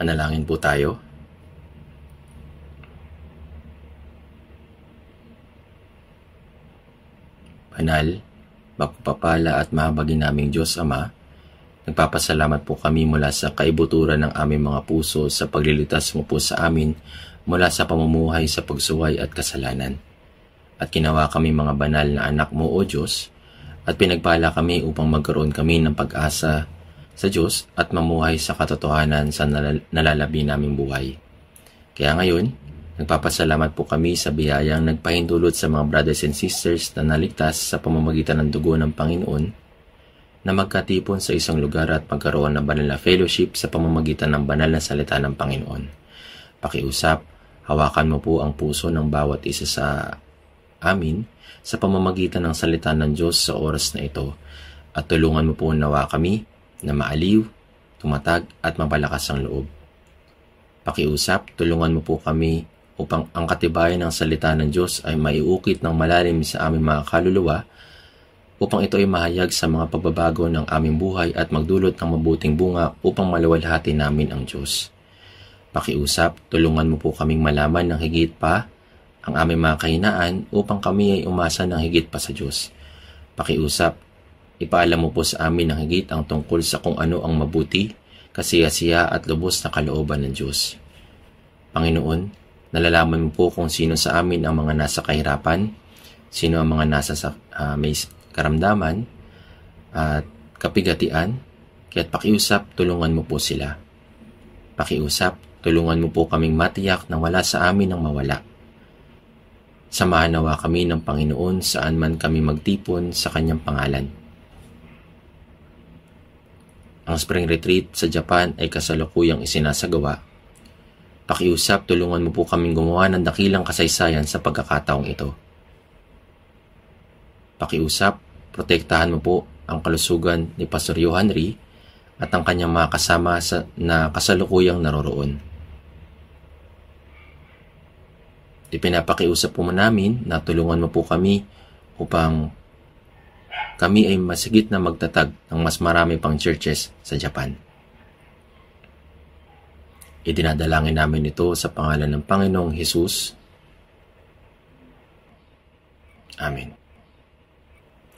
Manalangin po tayo. Banal, bakupapala at mahabagin naming Diyos Ama, nagpapasalamat po kami mula sa kaibuturan ng aming mga puso sa pagliligtas mo po sa amin mula sa pamumuhay sa pagsuway at kasalanan. At kinawa kami mga banal na anak mo, O Diyos, at pinagpala kami upang magkaroon kami ng pag-asa sa Diyos at mamuhay sa katotohanan sa nalalabi naming buhay. Kaya ngayon, nagpapasalamat po kami sa biyayang nagpahintulot sa mga brothers and sisters na naligtas sa pamamagitan ng dugo ng Panginoon na magkatipon sa isang lugar at magkaroon ng banal na fellowship sa pamamagitan ng banal na salita ng Panginoon. Pakiusap, hawakan mo po ang puso ng bawat isa sa amin sa pamamagitan ng salita ng Diyos sa oras na ito at tulungan mo po nawa kami na maaliw, tumatag at mapalakas ang loob. Pakiusap, tulungan mo po kami upang ang katibayan ng salita ng Diyos ay maiukit ng malalim sa aming mga kaluluwa upang ito ay mahayag sa mga pagbabago ng aming buhay at magdulot ng mabuting bunga upang maluwalhati namin ang Diyos. Pakiusap, tulungan mo po kaming malaman ng higit pa ang aming mga kahinaan upang kami ay umasa ng higit pa sa Diyos. Pakiusap, Ipaalam mo po sa amin ng higit ang tungkol sa kung ano ang mabuti, kasiyasiya at lubos na kalooban ng Diyos. Panginoon, nalalaman mo po kung sino sa amin ang mga nasa kahirapan, sino ang mga nasa sa, uh, may karamdaman at kapigatian, kaya't pakiusap, tulungan mo po sila. Pakiusap, tulungan mo po kaming matiyak na wala sa amin ang mawala. Samahan nawa kami ng Panginoon saan man kami magtipon sa Kanyang pangalan ang spring retreat sa Japan ay kasalukuyang isinasagawa, pakiusap tulungan mo po kaming gumawa ng dakilang kasaysayan sa pagkakataong ito. Pakiusap, protektahan mo po ang kalusugan ni Pastor Johan Ri at ang kanyang mga kasama sa, na kasalukuyang naroroon. Ipinapakiusap po namin na tulungan mo po kami upang kami ay masigit na magtatag ng mas marami pang churches sa Japan. Idinadalangin namin ito sa pangalan ng Panginoong Jesus. Amen.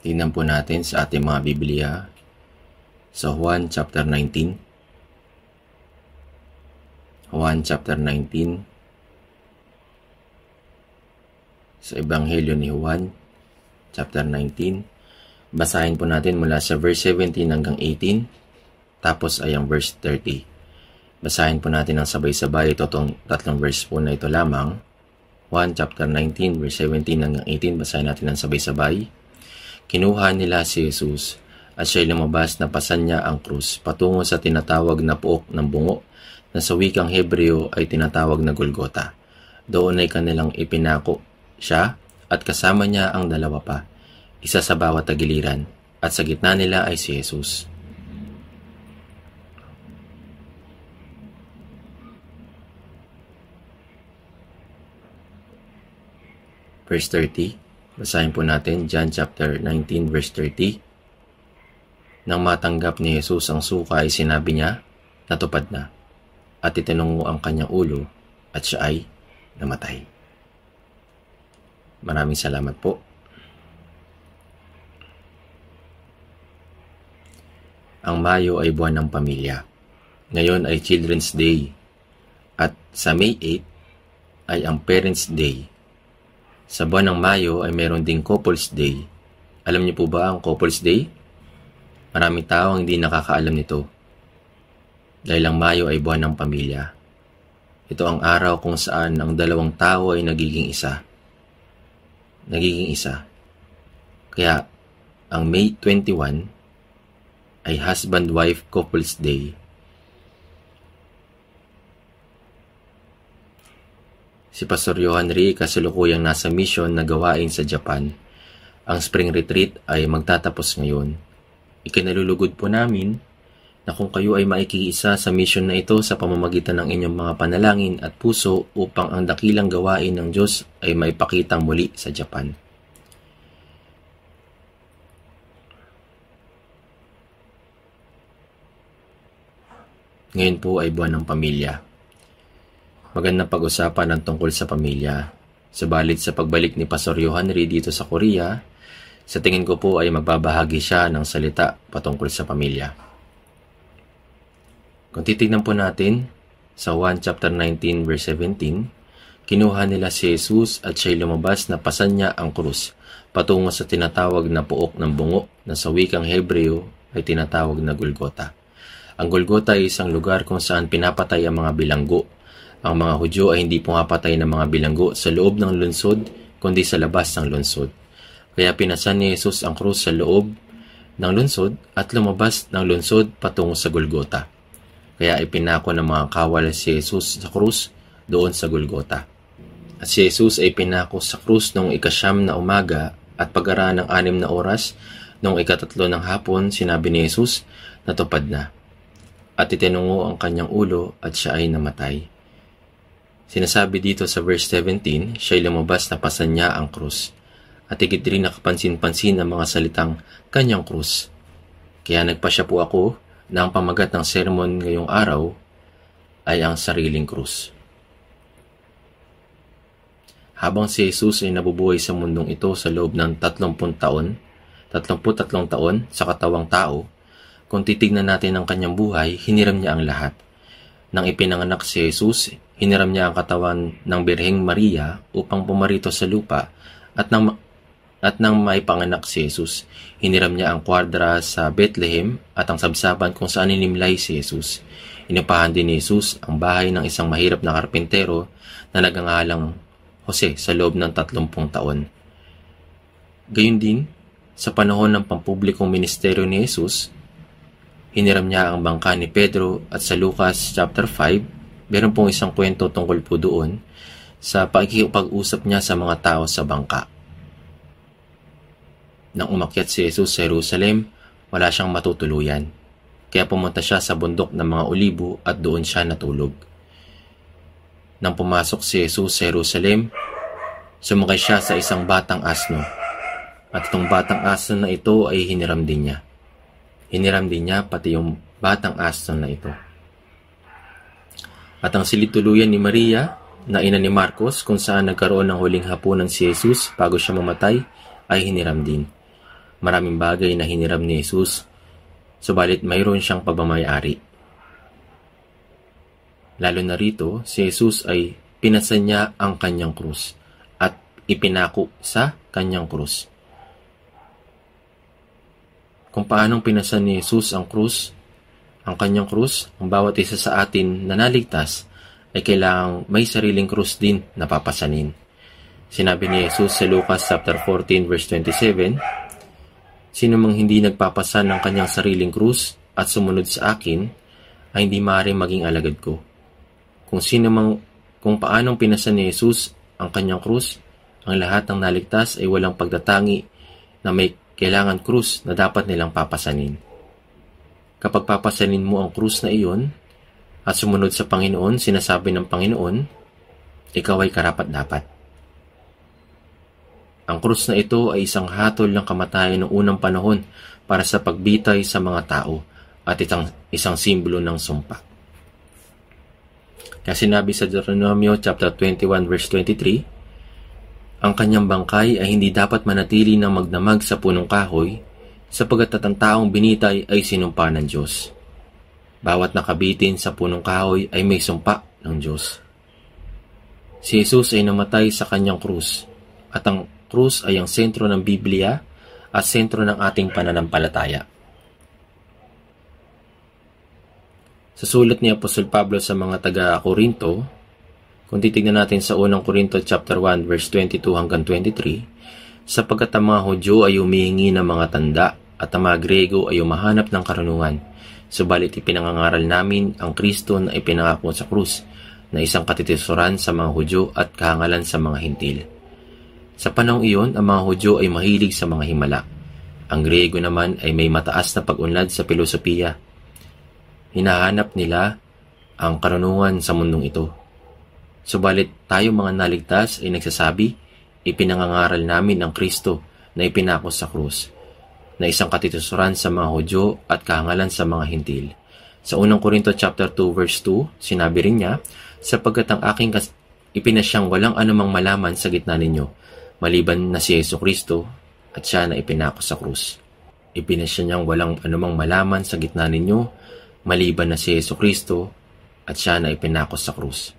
Tingnan po natin sa ating mga Biblia sa Juan chapter 19. Juan chapter 19 sa Ebanghelyo ni Juan, chapter 19, Basahin po natin mula sa verse 17 hanggang 18, tapos ay ang verse 30. Basahin po natin ang sabay-sabay totong tatlong verse po na ito lamang. 1 chapter 19 verse 17 hanggang 18, basahin natin ang sabay-sabay. Kinuha nila si Jesus at siya'y lumabas na pasan niya ang krus patungo sa tinatawag na puok ng bungo na sa wikang Hebreo ay tinatawag na Golgota. Doon ay kanilang ipinako siya at kasama niya ang dalawa pa isa sa bawat tagiliran, at sa gitna nila ay si Jesus. Verse 30, basahin po natin John chapter 19 verse 30. Nang matanggap ni Jesus ang suka ay sinabi niya, natupad na, at itinungo ang kanyang ulo at siya ay namatay. Maraming salamat po Ang Mayo ay buwan ng pamilya. Ngayon ay Children's Day. At sa May 8 ay ang Parents Day. Sa buwan ng Mayo ay meron ding Couples Day. Alam niyo po ba ang Couples Day? Maraming tao ang hindi nakakaalam nito. Dahil ang Mayo ay buwan ng pamilya. Ito ang araw kung saan ang dalawang tao ay nagiging isa. Nagiging isa. Kaya ang May 21 ay husband-wife couples day. Si Pastor Johan Rie kasalukuyang nasa mission na gawain sa Japan. Ang spring retreat ay magtatapos ngayon. Ikinalulugod po namin na kung kayo ay maikiisa sa mission na ito sa pamamagitan ng inyong mga panalangin at puso upang ang dakilang gawain ng Diyos ay maipakitang muli sa Japan. Ngayon po ay buwan ng pamilya. Magandang pag-usapan ang tungkol sa pamilya. Subalit sa pagbalik ni Pastor Henry dito sa Korea, sa tingin ko po ay magbabahagi siya ng salita patungkol sa pamilya. Kung titignan po natin, sa 1 chapter 19 verse 17, kinuha nila si Jesus at siya'y lumabas na pasan niya ang krus patungo sa tinatawag na puok ng bungo na sa wikang Hebreo ay tinatawag na Golgotha. Ang Golgotha ay isang lugar kung saan pinapatay ang mga bilanggo. Ang mga Hudyo ay hindi pumapatay ng mga bilanggo sa loob ng lungsod, kundi sa labas ng lungsod. Kaya pinasan ni Jesus ang krus sa loob ng lungsod at lumabas ng lungsod patungo sa Golgotha. Kaya ipinako ng mga kawal si Jesus sa krus doon sa Golgotha. At si Jesus ay pinako sa krus noong ikasyam na umaga at pag ng anim na oras noong ikatatlo ng hapon, sinabi ni Jesus, natupad na at itinungo ang kanyang ulo at siya ay namatay. Sinasabi dito sa verse 17, siya ay lumabas na pasan niya ang krus at higit rin nakapansin-pansin ang mga salitang kanyang krus. Kaya nagpa siya po ako na ang pamagat ng sermon ngayong araw ay ang sariling krus. Habang si Jesus ay nabubuhay sa mundong ito sa loob ng 30 taon, 33 taon sa katawang tao, kung titignan natin ang kanyang buhay, hiniram niya ang lahat. Nang ipinanganak si Jesus, hiniram niya ang katawan ng Birheng Maria upang pumarito sa lupa at nang at nang maipanganak si Jesus, hiniram niya ang kwadra sa Bethlehem at ang sabsaban kung saan inimlay si Jesus. Inupahan din ni Jesus ang bahay ng isang mahirap na karpintero na nagangalang Jose sa loob ng 30 taon. Gayun din, sa panahon ng pampublikong ministeryo ni Jesus, hiniram niya ang bangka ni Pedro at sa Lucas chapter 5, meron pong isang kwento tungkol po doon sa pagkikipag-usap niya sa mga tao sa bangka. Nang umakyat si Jesus sa Jerusalem, wala siyang matutuluyan. Kaya pumunta siya sa bundok ng mga olibo at doon siya natulog. Nang pumasok si Jesus sa Jerusalem, sumakay siya sa isang batang asno. At itong batang asno na ito ay hiniram din niya. Hiniram din niya pati yung batang Aston na ito. At ang silid-tuluyan ni Maria, na ina ni Marcos, kung saan nagkaroon ng huling hapunan si Jesus bago siya mamatay, ay hiniram din. Maraming bagay na hiniram ni Jesus, subalit mayroon siyang pagmamayari. Lalo na rito, si Jesus ay pinasa niya ang kanyang krus at ipinako sa kanyang krus kung paanong pinasan ni Jesus ang krus, ang kanyang krus, ang bawat isa sa atin na naligtas ay kailangang may sariling krus din na papasanin. Sinabi ni Jesus sa Lucas chapter 14 verse 27, Sino mang hindi nagpapasa ng kanyang sariling krus at sumunod sa akin ay hindi maaaring maging alagad ko. Kung sino mang kung paanong pinasan ni Jesus ang kanyang krus, ang lahat ng naligtas ay walang pagdatangi na may kailangan krus na dapat nilang papasanin. Kapag papasanin mo ang krus na iyon at sumunod sa Panginoon, sinasabi ng Panginoon, ikaw ay karapat dapat. Ang krus na ito ay isang hatol ng kamatayan noong unang panahon para sa pagbitay sa mga tao at isang, isang simbolo ng sumpa. Kaya sinabi sa Deuteronomio chapter 21 verse 23, ang kanyang bangkay ay hindi dapat manatili ng magdamag sa punong kahoy sapagat at ang taong binitay ay sinumpa ng Diyos. Bawat nakabitin sa punong kahoy ay may sumpa ng Diyos. Si Jesus ay namatay sa kanyang krus at ang krus ay ang sentro ng Biblia at sentro ng ating pananampalataya. Sa sulat ni Apostol Pablo sa mga taga-Korinto, kung titignan natin sa unang Korinto chapter 1 verse 22 hanggang 23, sapagkat ang mga Hudyo ay humihingi ng mga tanda at ang mga Grego ay umahanap ng karunungan. Subalit ipinangangaral namin ang Kristo na ipinangako sa krus na isang katitisuran sa mga Hudyo at kahangalan sa mga Hintil. Sa panahong iyon, ang mga Hudyo ay mahilig sa mga himala. Ang Grego naman ay may mataas na pag-unlad sa pilosopiya. Hinahanap nila ang karunungan sa mundong ito Subalit tayo mga naligtas ay nagsasabi, ipinangangaral namin ang Kristo na ipinako sa krus, na isang katitusuran sa mga Hudyo at kahangalan sa mga Hintil. Sa unang Korinto chapter 2 verse 2, sinabi rin niya, sapagkat ang aking kas- ipinasyang walang anumang malaman sa gitna ninyo, maliban na si Yesu Kristo at siya na ipinako sa krus. Ipinasya niyang walang anumang malaman sa gitna ninyo, maliban na si Yesu Kristo at siya na ipinako sa krus.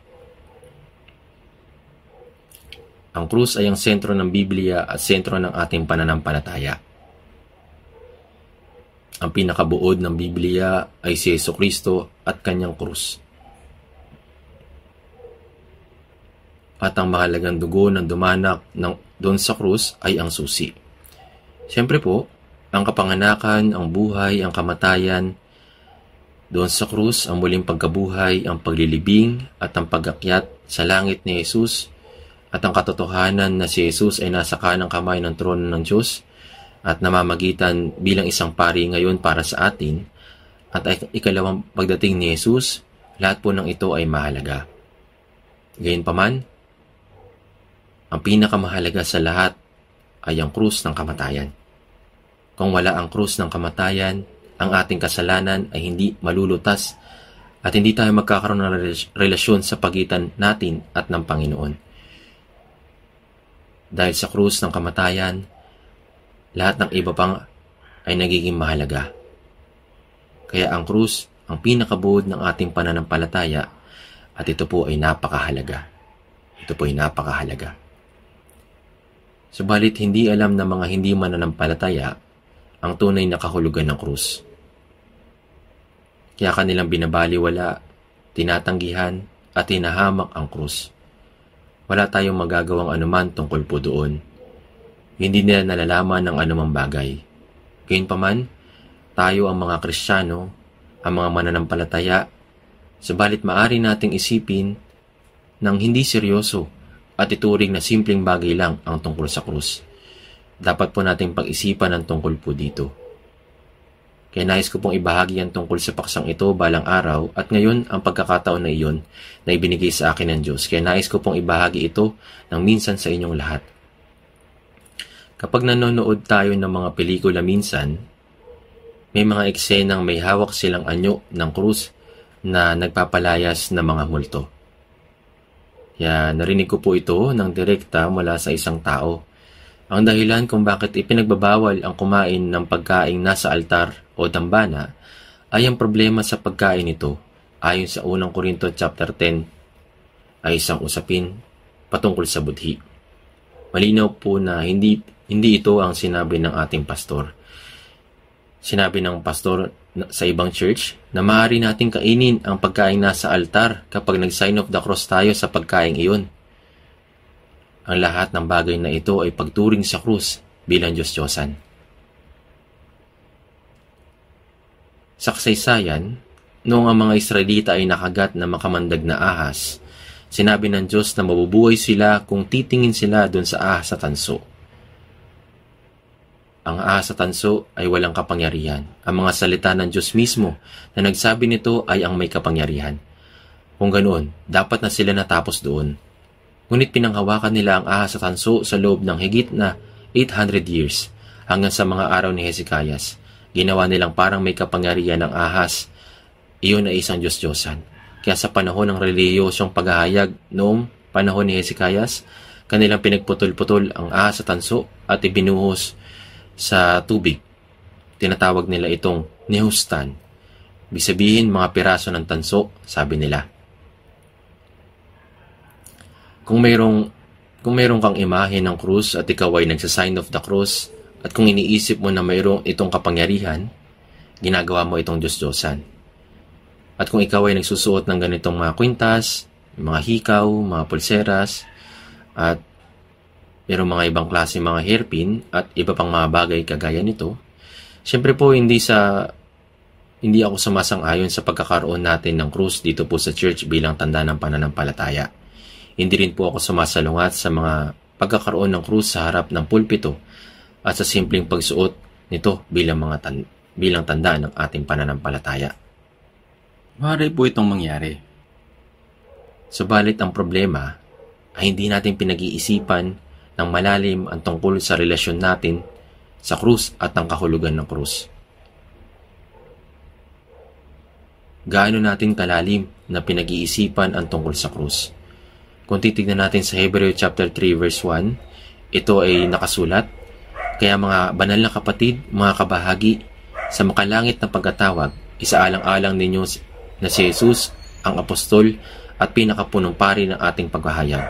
Ang krus ay ang sentro ng Biblia at sentro ng ating pananampalataya. Ang pinakabuod ng Biblia ay si Yeso Kristo at kanyang krus. At ang mahalagang dugo ng dumanak ng doon sa krus ay ang susi. Siyempre po, ang kapanganakan, ang buhay, ang kamatayan, doon sa krus ang muling pagkabuhay, ang paglilibing at ang pagakyat sa langit ni Jesus at ang katotohanan na si Jesus ay nasa kanang kamay ng trono ng Diyos at namamagitan bilang isang pari ngayon para sa atin at ikalawang pagdating ni Jesus, lahat po ng ito ay mahalaga. Gayunpaman, ang pinakamahalaga sa lahat ay ang krus ng kamatayan. Kung wala ang krus ng kamatayan, ang ating kasalanan ay hindi malulutas at hindi tayo magkakaroon ng relasyon sa pagitan natin at ng Panginoon dahil sa krus ng kamatayan, lahat ng iba pang ay nagiging mahalaga. Kaya ang krus ang pinakabuod ng ating pananampalataya at ito po ay napakahalaga. Ito po ay napakahalaga. Subalit hindi alam ng mga hindi mananampalataya ang tunay na kahulugan ng krus. Kaya kanilang binabaliwala, tinatanggihan at hinahamak ang krus wala tayong magagawang anuman tungkol po doon. Hindi nila nalalaman ng anumang bagay. Gayunpaman, tayo ang mga Kristiyano, ang mga mananampalataya, subalit maari nating isipin ng hindi seryoso at ituring na simpleng bagay lang ang tungkol sa krus. Dapat po nating pag-isipan ang tungkol po dito. Kaya nais ko pong ibahagi ang tungkol sa paksang ito balang araw at ngayon ang pagkakataon na iyon na ibinigay sa akin ng Diyos. Kaya nais ko pong ibahagi ito ng minsan sa inyong lahat. Kapag nanonood tayo ng mga pelikula minsan, may mga eksenang may hawak silang anyo ng krus na nagpapalayas ng mga multo. Ya, narinig ko po ito ng direkta mula sa isang tao. Ang dahilan kung bakit ipinagbabawal ang kumain ng pagkaing nasa altar o dambana ay ang problema sa pagkain nito ayon sa unang Korinto chapter 10 ay isang usapin patungkol sa budhi. Malinaw po na hindi hindi ito ang sinabi ng ating pastor. Sinabi ng pastor sa ibang church na maaari nating kainin ang pagkain nasa altar kapag nag-sign of the cross tayo sa pagkain iyon. Ang lahat ng bagay na ito ay pagturing sa krus bilang Diyos-Diyosan. Sa kasaysayan, noong ang mga Israelita ay nakagat ng makamandag na ahas, sinabi ng Diyos na mabubuhay sila kung titingin sila doon sa ahas sa tanso. Ang ahas sa tanso ay walang kapangyarihan. Ang mga salita ng Diyos mismo na nagsabi nito ay ang may kapangyarihan. Kung ganoon, dapat na sila natapos doon. Ngunit pinanghawakan nila ang ahas sa tanso sa loob ng higit na 800 years hanggang sa mga araw ni Hezekias Ginawa nilang parang may kapangyarihan ng ahas. Iyon ay isang Diyos-Diyosan. Kaya sa panahon ng reliyosyong paghahayag noong panahon ni Hezekias, kanilang pinagputol-putol ang ahas sa tanso at ibinuhos sa tubig. Tinatawag nila itong Nehustan. Bisabihin mga piraso ng tanso, sabi nila. Kung mayroong kung mayroon kang imahe ng krus at ikaw ay nagsa-sign of the cross, at kung iniisip mo na mayroong itong kapangyarihan, ginagawa mo itong Diyos-Diyosan. At kung ikaw ay nagsusuot ng ganitong mga kwintas, mga hikaw, mga pulseras, at mayroong mga ibang klase mga hairpin at iba pang mga bagay kagaya nito, syempre po hindi sa hindi ako sumasang-ayon sa pagkakaroon natin ng krus dito po sa church bilang tanda ng pananampalataya. Hindi rin po ako sumasalungat sa mga pagkakaroon ng krus sa harap ng pulpito at sa simpleng pagsuot nito bilang mga tan- bilang tanda ng ating pananampalataya. Maaari po itong mangyari. Subalit ang problema ay hindi natin pinag-iisipan ng malalim ang tungkol sa relasyon natin sa krus at ang kahulugan ng krus. Gaano natin kalalim na pinag-iisipan ang tungkol sa krus? Kung titignan natin sa Hebreo chapter 3 verse 1, ito ay nakasulat kaya mga banal na kapatid, mga kabahagi, sa makalangit na pagkatawag, isaalang-alang ninyo na si Jesus ang apostol at pinakapunong pari ng ating paghahayag.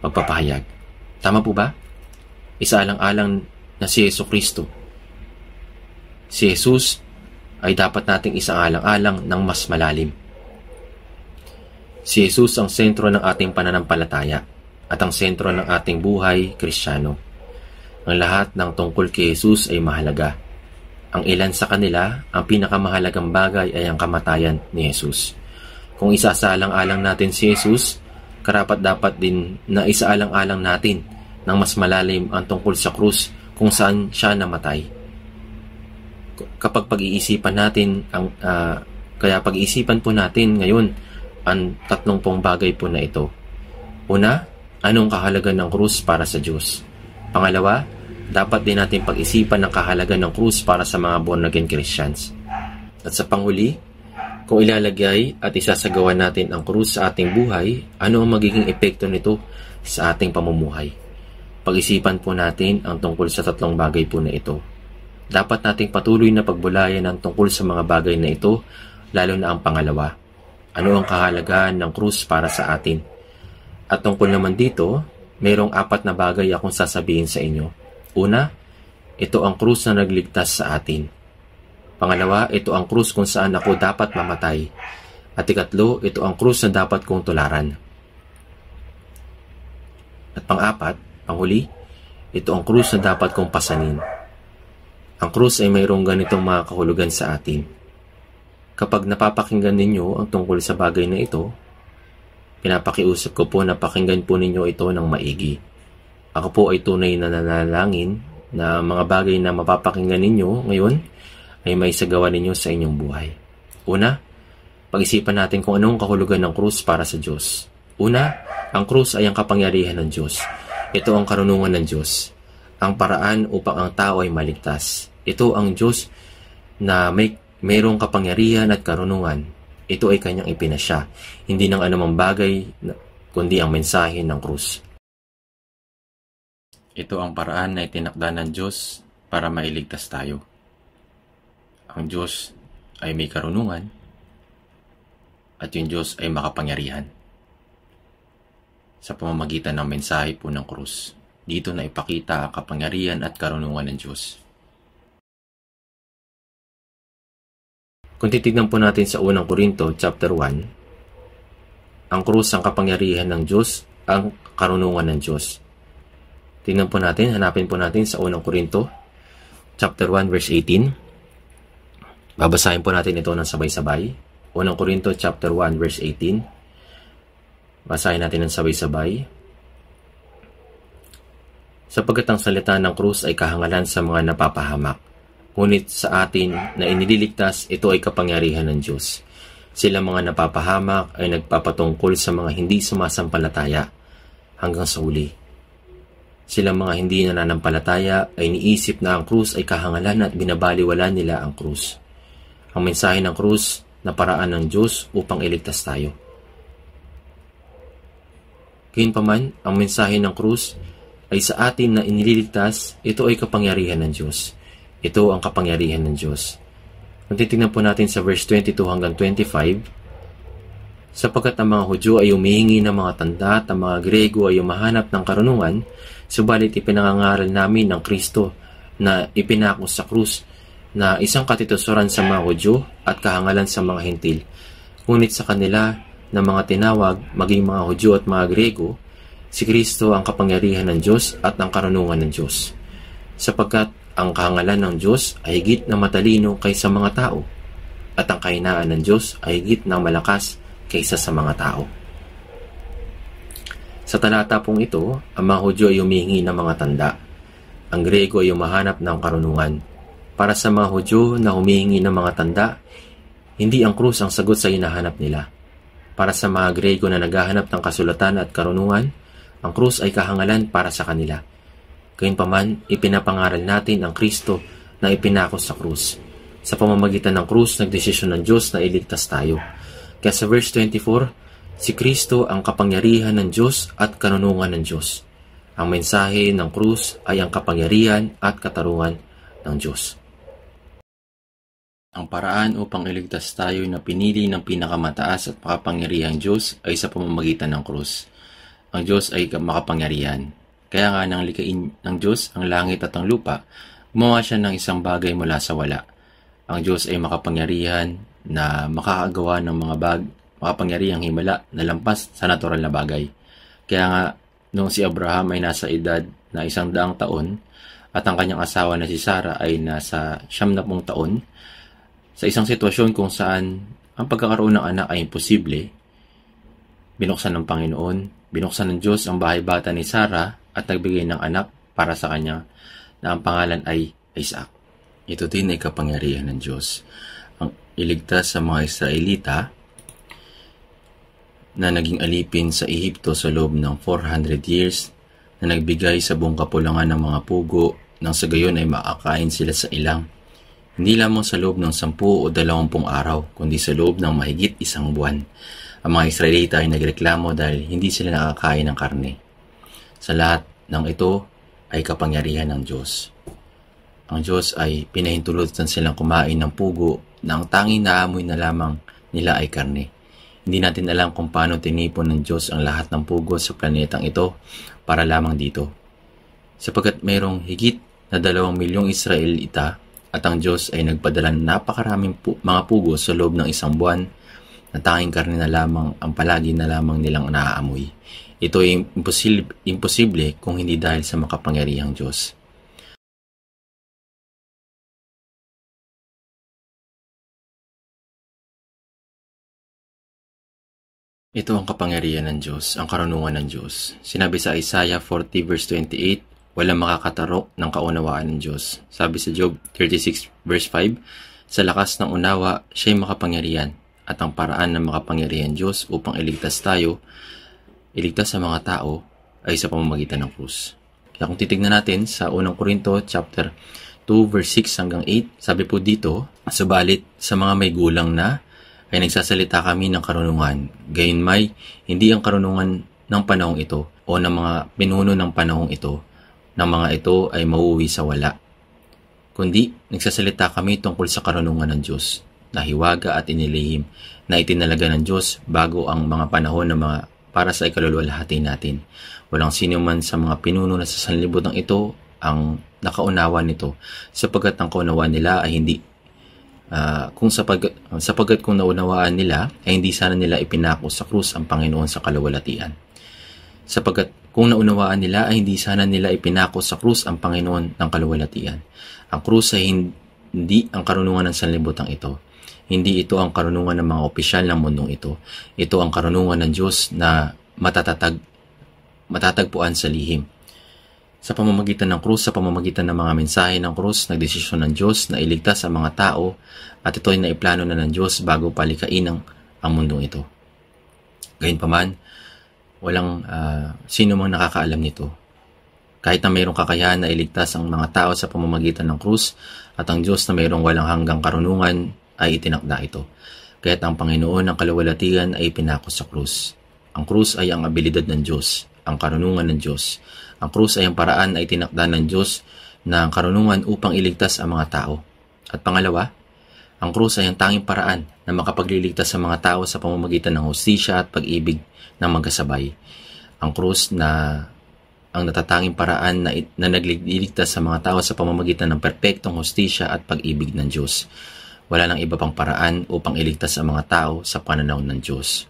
Pagpapahayag. Tama po ba? Isaalang-alang na si Yeso Kristo. Si Jesus ay dapat nating isang alang alang ng mas malalim. Si Jesus ang sentro ng ating pananampalataya at ang sentro ng ating buhay kristyano. Ang lahat ng tungkol kay Jesus ay mahalaga. Ang ilan sa kanila, ang pinakamahalagang bagay ay ang kamatayan ni Jesus. Kung isasalang alang natin si Jesus, karapat dapat din na isaalang-alang natin ng mas malalim ang tungkol sa krus kung saan siya namatay. Kapag pag-iisipan natin ang uh, kaya pag-iisipan po natin ngayon ang tatlong pong bagay po na ito. Una, anong kahalaga ng krus para sa Diyos? Pangalawa, dapat din natin pag-isipan ang kahalagan ng krus para sa mga born-again Christians. At sa panghuli, kung ilalagay at isasagawa natin ang krus sa ating buhay, ano ang magiging epekto nito sa ating pamumuhay? Pag-isipan po natin ang tungkol sa tatlong bagay po na ito. Dapat nating patuloy na pagbulayan ang tungkol sa mga bagay na ito, lalo na ang pangalawa. Ano ang kahalagahan ng krus para sa atin? At tungkol naman dito, Merong apat na bagay akong sasabihin sa inyo. Una, ito ang krus na nagligtas sa atin. Pangalawa, ito ang krus kung saan ako dapat mamatay. At ikatlo, ito ang krus na dapat kong tularan. At pang-apat, panghuli, ito ang krus na dapat kong pasanin. Ang krus ay mayroong ganitong mga kahulugan sa atin. Kapag napapakinggan ninyo ang tungkol sa bagay na ito, Pinapakiusap ko po na pakinggan po ninyo ito ng maigi. Ako po ay tunay na nananalangin na mga bagay na mapapakinggan ninyo ngayon ay may sagawa ninyo sa inyong buhay. Una, pag-isipan natin kung anong kahulugan ng krus para sa Diyos. Una, ang krus ay ang kapangyarihan ng Diyos. Ito ang karunungan ng Diyos. Ang paraan upang ang tao ay maligtas. Ito ang Diyos na may mayroong kapangyarihan at karunungan ito ay kanyang ipinasya, hindi ng anumang bagay kundi ang mensahe ng krus. Ito ang paraan na itinakda ng Diyos para mailigtas tayo. Ang Diyos ay may karunungan at yung Diyos ay makapangyarihan. Sa pamamagitan ng mensahe po ng krus, dito na ipakita ang kapangyarihan at karunungan ng Diyos. Kung titignan po natin sa unang Korinto chapter 1, ang krus ang kapangyarihan ng Diyos, ang karunungan ng Diyos. Tingnan po natin, hanapin po natin sa unang Korinto chapter 1 verse 18. Babasahin po natin ito ng sabay-sabay. Unang Korinto chapter 1 verse 18. Basahin natin ng sabay-sabay sapagkat ang salita ng krus ay kahangalan sa mga napapahamak ngunit sa atin na inililigtas, ito ay kapangyarihan ng Diyos. Sila mga napapahamak ay nagpapatungkol sa mga hindi sumasampalataya hanggang sa uli. Sila mga hindi nananampalataya ay niisip na ang krus ay kahangalan at binabaliwala nila ang krus. Ang mensahe ng krus na paraan ng Diyos upang iligtas tayo. Gayunpaman, ang mensahe ng krus ay sa atin na inililigtas, ito ay kapangyarihan ng Diyos. Ito ang kapangyarihan ng Diyos. Kung titignan po natin sa verse 22 hanggang 25, sapagkat ang mga Hudyo ay umihingi ng mga tanda at ang mga Grego ay umahanap ng karunungan, subalit ipinangangaral namin ng Kristo na ipinako sa krus na isang katitusuran sa mga Hudyo at kahangalan sa mga Hentil. Ngunit sa kanila na mga tinawag, maging mga Hudyo at mga Grego, si Kristo ang kapangyarihan ng Diyos at ang karunungan ng Diyos. Sapagkat ang kahangalan ng Diyos ay higit na matalino kaysa mga tao, at ang kainaan ng Diyos ay higit na malakas kaysa sa mga tao. Sa talata pong ito, ang mga Hudyo ay humihingi ng mga tanda. Ang Grego ay humahanap ng karunungan. Para sa mga Hudyo na humihingi ng mga tanda, hindi ang krus ang sagot sa hinahanap nila. Para sa mga Grego na naghahanap ng kasulatan at karunungan, ang krus ay kahangalan para sa kanila. Gayunpaman, ipinapangaral natin ang Kristo na ipinako sa krus. Sa pamamagitan ng krus, nagdesisyon ng Diyos na iligtas tayo. Kaya sa verse 24, si Kristo ang kapangyarihan ng Diyos at kanunungan ng Diyos. Ang mensahe ng krus ay ang kapangyarihan at katarungan ng Diyos. Ang paraan upang iligtas tayo na pinili ng pinakamataas at makapangyarihang Diyos ay sa pamamagitan ng krus. Ang Diyos ay makapangyarihan. Kaya nga nang likain ng Diyos ang langit at ang lupa, gumawa siya ng isang bagay mula sa wala. Ang Diyos ay makapangyarihan na makakagawa ng mga bag, makapangyarihang himala na lampas sa natural na bagay. Kaya nga, noong si Abraham ay nasa edad na isang daang taon, at ang kanyang asawa na si Sarah ay nasa siyam na pong taon, sa isang sitwasyon kung saan ang pagkakaroon ng anak ay imposible, binuksan ng Panginoon, binuksan ng Diyos ang bahay bata ni Sarah at nagbigay ng anak para sa kanya na ang pangalan ay Isaac. Ito din ay kapangyarihan ng Diyos. Ang iligtas sa mga Israelita na naging alipin sa Ehipto sa loob ng 400 years na nagbigay sa buong kapulangan ng mga pugo nang sa gayon ay makakain sila sa ilang hindi lamang sa loob ng 10 o 20 araw, kundi sa loob ng mahigit isang buwan. Ang mga Israelita ay nagreklamo dahil hindi sila nakakain ng karne. Sa lahat ng ito ay kapangyarihan ng Diyos. Ang Diyos ay pinahintulutan silang kumain ng pugo na ang tanging naamoy na lamang nila ay karne. Hindi natin alam kung paano tinipon ng Diyos ang lahat ng pugo sa planetang ito para lamang dito. Sapagkat mayroong higit na dalawang milyong Israelita at ang Diyos ay nagpadala ng napakaraming pu- mga pugo sa loob ng isang buwan na tanging karne na lamang ang palagi na lamang nilang naaamoy. Ito ay imposible, imposible kung hindi dahil sa makapangyarihang Diyos. Ito ang kapangyarihan ng Diyos, ang karunungan ng Diyos. Sinabi sa Isaiah 40 verse 28, walang makakataro ng kaunawaan ng Diyos. Sabi sa Job 36 verse 5, sa lakas ng unawa, siya'y makapangyarihan at ang paraan ng makapangyarihan Diyos upang iligtas tayo iligtas sa mga tao ay sa pamamagitan ng krus. Kaya kung titignan natin sa unang Korinto chapter 2 verse 6 hanggang 8, sabi po dito, Subalit sa mga may gulang na ay nagsasalita kami ng karunungan, gayon may hindi ang karunungan ng panahong ito o ng mga pinuno ng panahong ito, ng mga ito ay mauwi sa wala. Kundi nagsasalita kami tungkol sa karunungan ng Diyos, na hiwaga at inilihim na itinalaga ng Diyos bago ang mga panahon ng mga para sa ikaluluwalhati natin. Walang sino man sa mga pinuno na sa sanlibutan ito ang nakaunawa nito sapagkat ang kaunawaan nila ay hindi uh, kung sapag, sapagkat kung naunawaan nila ay hindi sana nila ipinako sa krus ang Panginoon sa kaluwalhatian. Sapagkat kung naunawaan nila ay hindi sana nila ipinako sa krus ang Panginoon ng kaluwalhatian. Ang krus ay hindi ang karunungan ng sanlibutan ito hindi ito ang karunungan ng mga opisyal ng mundong ito. Ito ang karunungan ng Diyos na matatatag, matatagpuan sa lihim. Sa pamamagitan ng krus, sa pamamagitan ng mga mensahe ng krus, nagdesisyon ng Diyos na iligtas ang mga tao at ito ay naiplano na ng Diyos bago palikain ang, ang mundong ito. Gayunpaman, walang uh, sino mang nakakaalam nito. Kahit na mayroong kakayahan na iligtas ang mga tao sa pamamagitan ng krus at ang Diyos na mayroong walang hanggang karunungan ay itinakda ito. Kaya't ang Panginoon ng kalawalatian ay pinako sa krus. Ang krus ay ang abilidad ng Diyos, ang karunungan ng Diyos. Ang krus ay ang paraan ay tinakda ng Diyos na ang karunungan upang iligtas ang mga tao. At pangalawa, ang krus ay ang tanging paraan na makapagliligtas sa mga tao sa pamamagitan ng hostisya at pag-ibig ng magkasabay. Ang krus na ang natatanging paraan na, na nagliligtas sa mga tao sa pamamagitan ng perpektong hostisya at pag-ibig ng Diyos wala nang iba pang paraan upang iligtas ang mga tao sa pananaw ng Diyos.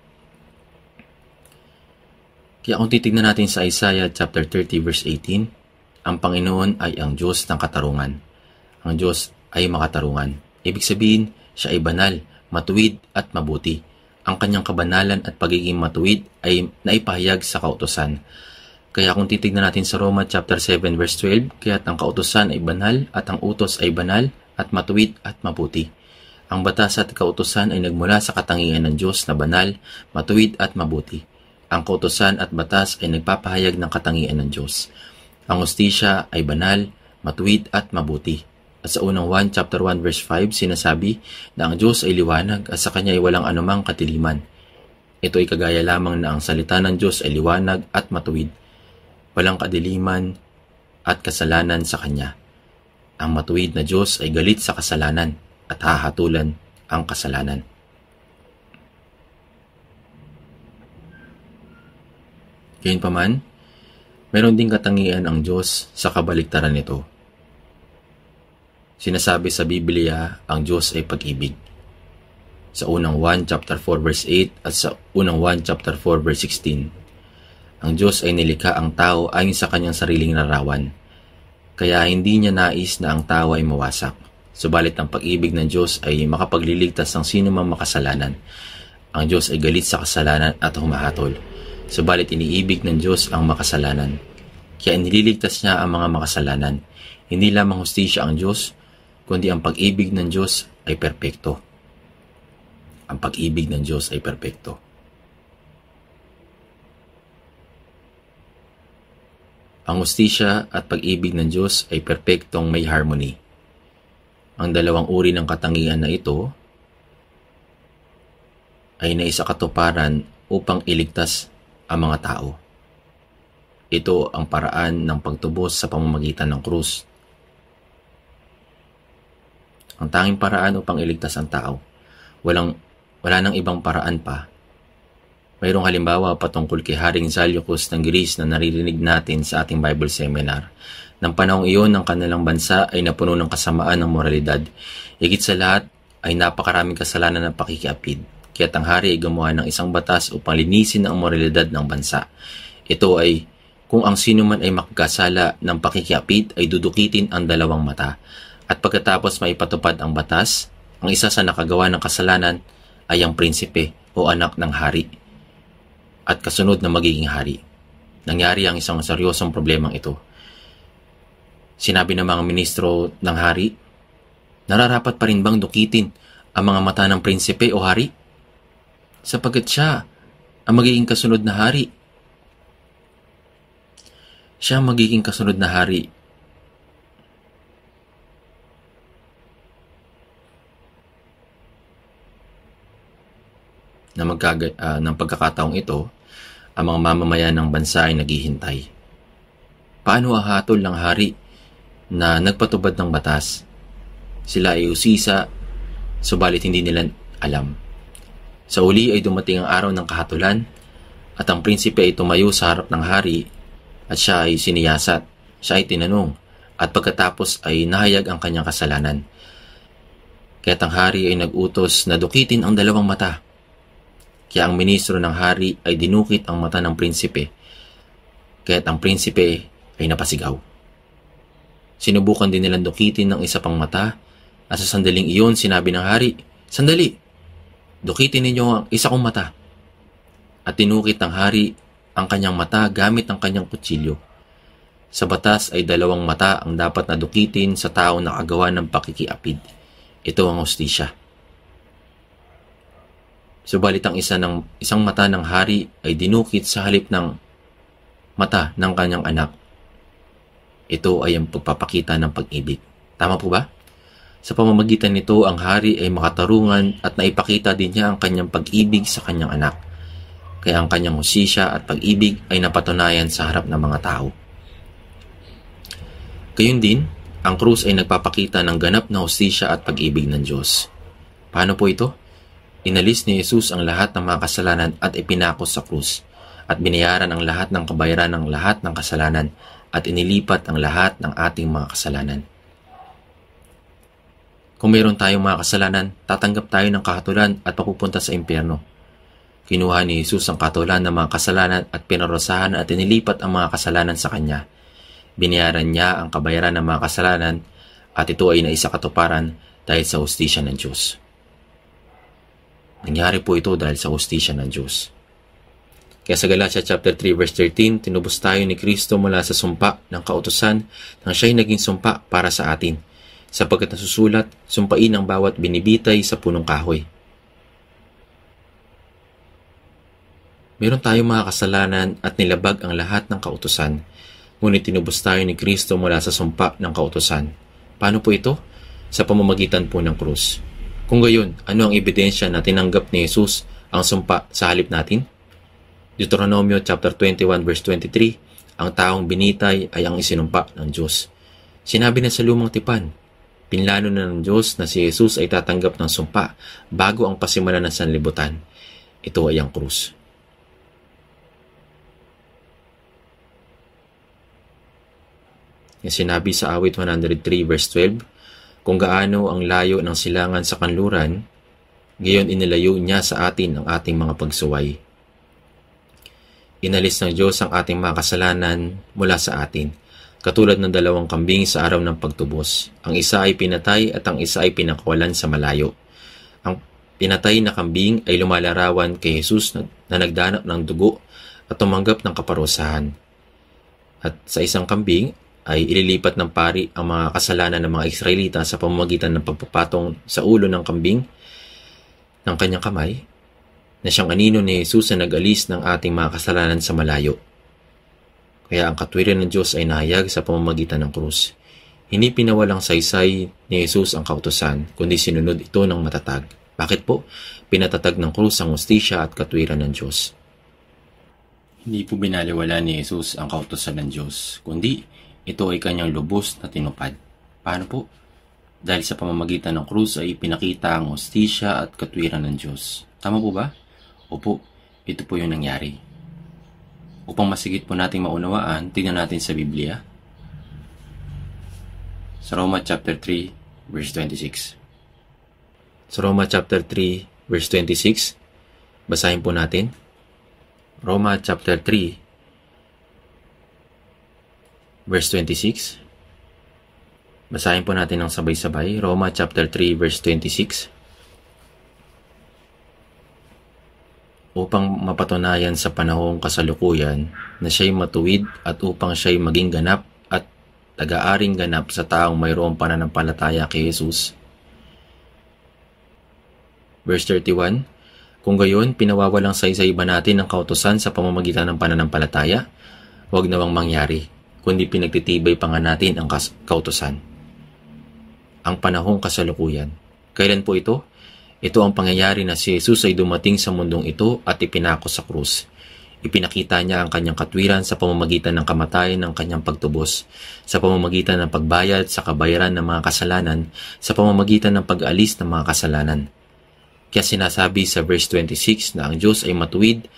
Kaya kung titignan natin sa Isaiah chapter 30 verse 18, ang Panginoon ay ang Diyos ng katarungan. Ang Diyos ay makatarungan. Ibig sabihin, siya ay banal, matuwid at mabuti. Ang kanyang kabanalan at pagiging matuwid ay naipahayag sa kautosan. Kaya kung titignan natin sa Roma chapter 7 verse 12, kaya't ang kautosan ay banal at ang utos ay banal at matuwid at mabuti. Ang batas at kautosan ay nagmula sa katangian ng Diyos na banal, matuwid at mabuti. Ang kautosan at batas ay nagpapahayag ng katangian ng Diyos. Ang ustisya ay banal, matuwid at mabuti. At sa unang 1 chapter 1 verse 5 sinasabi na ang Diyos ay liwanag at sa kanya ay walang anumang katiliman. Ito ay kagaya lamang na ang salita ng Diyos ay liwanag at matuwid. Walang kadiliman at kasalanan sa kanya. Ang matuwid na Diyos ay galit sa kasalanan at hahatulan ang kasalanan. Gayunpaman, meron ding katangian ang Diyos sa kabaligtaran nito. Sinasabi sa Biblia, ang Diyos ay pag-ibig. Sa unang 1 chapter 4 verse 8 at sa unang 1 chapter 4 verse 16, ang Diyos ay nilikha ang tao ayon sa kanyang sariling larawan, kaya hindi niya nais na ang tao ay mawasak Subalit ang pag-ibig ng Diyos ay makapagliligtas ng sino mang makasalanan. Ang Diyos ay galit sa kasalanan at humahatol. Subalit iniibig ng Diyos ang makasalanan. Kaya inililigtas niya ang mga makasalanan. Hindi lamang hustisya ang Diyos, kundi ang pag-ibig ng Diyos ay perpekto. Ang pag-ibig ng Diyos ay perpekto. Ang hustisya at pag-ibig ng Diyos ay perpektong may harmony. Ang dalawang uri ng katangian na ito ay naisa katuparan upang iligtas ang mga tao. Ito ang paraan ng pagtubos sa pamamagitan ng krus. Ang tanging paraan upang iligtas ang tao. Walang, wala nang ibang paraan pa. Mayroong halimbawa patungkol kay Haring Zaliokus ng Greece na naririnig natin sa ating Bible Seminar nang panahong iyon, ang kanilang bansa ay napuno ng kasamaan ng moralidad. Higit sa lahat ay napakaraming kasalanan ng pakikiapid. Kaya tanghari ay gumawa ng isang batas upang linisin ang moralidad ng bansa. Ito ay kung ang sino man ay makakasala ng pakikiapid ay dudukitin ang dalawang mata. At pagkatapos maipatupad ang batas, ang isa sa nakagawa ng kasalanan ay ang prinsipe o anak ng hari at kasunod na magiging hari. Nangyari ang isang seryosong problemang ito Sinabi ng mga ministro ng hari, nararapat pa rin bang dukitin ang mga mata ng prinsipe o hari? Sapagat siya ang magiging kasunod na hari. Siya ang magiging kasunod na hari. Na magkaga, uh, ng pagkakataong ito, ang mga mamamayan ng bansa ay naghihintay. Paano hahatol ng hari na nagpatubad ng batas. Sila ay usisa, subalit hindi nila alam. Sa uli ay dumating ang araw ng kahatulan at ang prinsipe ay tumayo sa harap ng hari at siya ay siniyasat. Siya ay tinanong at pagkatapos ay nahayag ang kanyang kasalanan. Kaya ang hari ay nagutos na dukitin ang dalawang mata. Kaya ang ministro ng hari ay dinukit ang mata ng prinsipe. Kaya ang prinsipe ay napasigaw. Sinubukan din nilang dukitin ng isa pang mata at sa sandaling iyon sinabi ng hari, Sandali! Dukitin ninyo ang isa kong mata. At tinukit ng hari ang kanyang mata gamit ang kanyang kutsilyo. Sa batas ay dalawang mata ang dapat na dukitin sa tao na kagawa ng pakikiapid. Ito ang hostisya. Subalit ang isa ng isang mata ng hari ay dinukit sa halip ng mata ng kanyang anak ito ay ang pagpapakita ng pag-ibig. Tama po ba? Sa pamamagitan nito, ang hari ay makatarungan at naipakita din niya ang kanyang pag-ibig sa kanyang anak. Kaya ang kanyang husisya at pag-ibig ay napatunayan sa harap ng mga tao. Gayun din, ang krus ay nagpapakita ng ganap na hustisya at pag-ibig ng Diyos. Paano po ito? Inalis ni Jesus ang lahat ng mga kasalanan at ipinako sa krus at binayaran ang lahat ng kabayaran ng lahat ng kasalanan at inilipat ang lahat ng ating mga kasalanan. Kung mayroon tayong mga kasalanan, tatanggap tayo ng kahatulan at papupunta sa impyerno. Kinuha ni Jesus ang kahatulan ng mga kasalanan at pinarosahan at inilipat ang mga kasalanan sa Kanya. Binayaran niya ang kabayaran ng mga kasalanan at ito ay naisa katuparan dahil sa hostisya ng Diyos. Nangyari po ito dahil sa hostisya ng Diyos. Kaya sa Galatia chapter 3 verse 13, tinubos tayo ni Kristo mula sa sumpa ng kautosan nang siya'y naging sumpa para sa atin, sapagkat nasusulat, sumpain ang bawat binibitay sa punong kahoy. Meron tayong mga kasalanan at nilabag ang lahat ng kautosan, ngunit tinubos tayo ni Kristo mula sa sumpa ng kautosan. Paano po ito? Sa pamamagitan po ng krus. Kung gayon, ano ang ebidensya na tinanggap ni Jesus ang sumpa sa halip natin? Deuteronomio chapter 21 verse 23, ang taong binitay ay ang isinumpa ng Diyos. Sinabi na sa lumang tipan, pinlano na ng Diyos na si Jesus ay tatanggap ng sumpa bago ang pasimula ng sanlibutan. Ito ay ang krus. Yung sinabi sa awit 103 verse 12, kung gaano ang layo ng silangan sa kanluran, gayon inilayo niya sa atin ang ating mga pagsuway. Inalis ng Diyos ang ating mga kasalanan mula sa atin, katulad ng dalawang kambing sa araw ng pagtubos. Ang isa ay pinatay at ang isa ay pinakawalan sa malayo. Ang pinatay na kambing ay lumalarawan kay Jesus na, na nagdanap ng dugo at tumanggap ng kaparusahan. At sa isang kambing ay ililipat ng pari ang mga kasalanan ng mga Israelita sa pamamagitan ng pagpapatong sa ulo ng kambing ng kanyang kamay na siyang anino ni Jesus na nag-alis ng ating mga kasalanan sa malayo. Kaya ang katwiran ng Diyos ay nahayag sa pamamagitan ng krus. Hindi pinawalang saysay ni Jesus ang kautosan, kundi sinunod ito ng matatag. Bakit po? Pinatatag ng krus ang ustisya at katwiran ng Diyos. Hindi po binaliwala ni Jesus ang kautosan ng Diyos, kundi ito ay kanyang lubos na tinupad. Paano po? Dahil sa pamamagitan ng krus ay ipinakita ang ustisya at katwiran ng Diyos. Tama po ba? Opo, ito po yung nangyari. Upang masigit po nating maunawaan, tingnan natin sa Biblia. Sa Roma chapter 3 verse 26. Sa Roma chapter 3 verse 26, basahin po natin. Roma chapter 3 verse 26. Basahin po natin ng sabay-sabay. Roma chapter 3 verse 26. upang mapatunayan sa panahong kasalukuyan na siya'y matuwid at upang siya'y maging ganap at tagaaring ganap sa taong mayroong pananampalataya kay Jesus. Verse 31, Kung gayon, pinawawalang sa isa-iba natin ang kautosan sa pamamagitan ng pananampalataya, huwag nawang mangyari, kundi pinagtitibay pa nga natin ang kautosan. Ang panahong kasalukuyan. Kailan po ito? Ito ang pangyayari na si Jesus ay dumating sa mundong ito at ipinako sa krus. Ipinakita niya ang kanyang katwiran sa pamamagitan ng kamatayan ng kanyang pagtubos, sa pamamagitan ng pagbayad sa kabayaran ng mga kasalanan, sa pamamagitan ng pag-alis ng mga kasalanan. Kaya sinasabi sa verse 26 na ang Diyos ay matuwid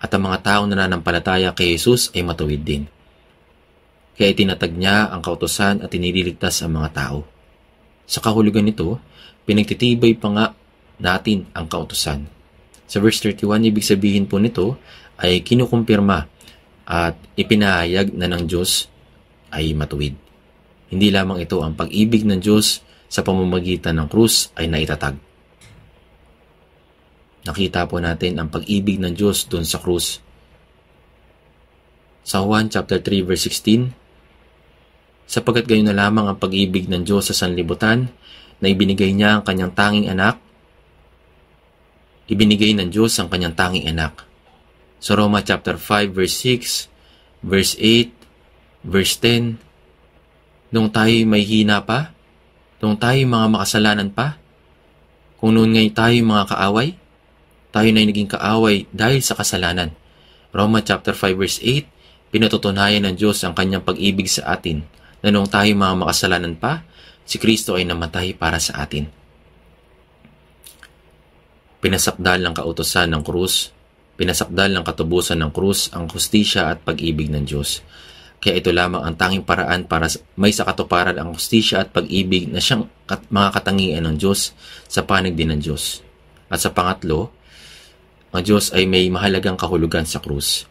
at ang mga tao na nanampalataya kay Jesus ay matuwid din. Kaya itinatag niya ang kautosan at inililigtas ang mga tao. Sa kahulugan nito, pinagtitibay pa nga natin ang kautusan. Sa verse 31, ibig sabihin po nito ay kinukumpirma at ipinahayag na ng Diyos ay matuwid. Hindi lamang ito ang pag-ibig ng Diyos sa pamamagitan ng krus ay naitatag. Nakita po natin ang pag-ibig ng Diyos doon sa krus. Sa Juan chapter 3 verse 16, sapagkat gayon na lamang ang pag-ibig ng Diyos sa sanlibutan na ibinigay niya ang kanyang tanging anak ibinigay ng Diyos ang kanyang tanging anak. Sa so Roma chapter 5 verse 6, verse 8, verse 10, Nung tayo may hina pa, nung tayo mga makasalanan pa, kung noon ngay tayo mga kaaway, tayo na naging kaaway dahil sa kasalanan. Roma chapter 5 verse 8, pinatutunayan ng Diyos ang kanyang pag-ibig sa atin na noong tayo mga makasalanan pa, si Kristo ay namatay para sa atin. Pinasakdal ng kautosan ng krus, pinasakdal ng katubusan ng krus ang hustisya at pag-ibig ng Diyos. Kaya ito lamang ang tanging paraan para may sa katuparan ang hustisya at pag-ibig na siyang kat- mga katangian ng Diyos sa panig din ng Diyos. At sa pangatlo, ang Diyos ay may mahalagang kahulugan sa krus.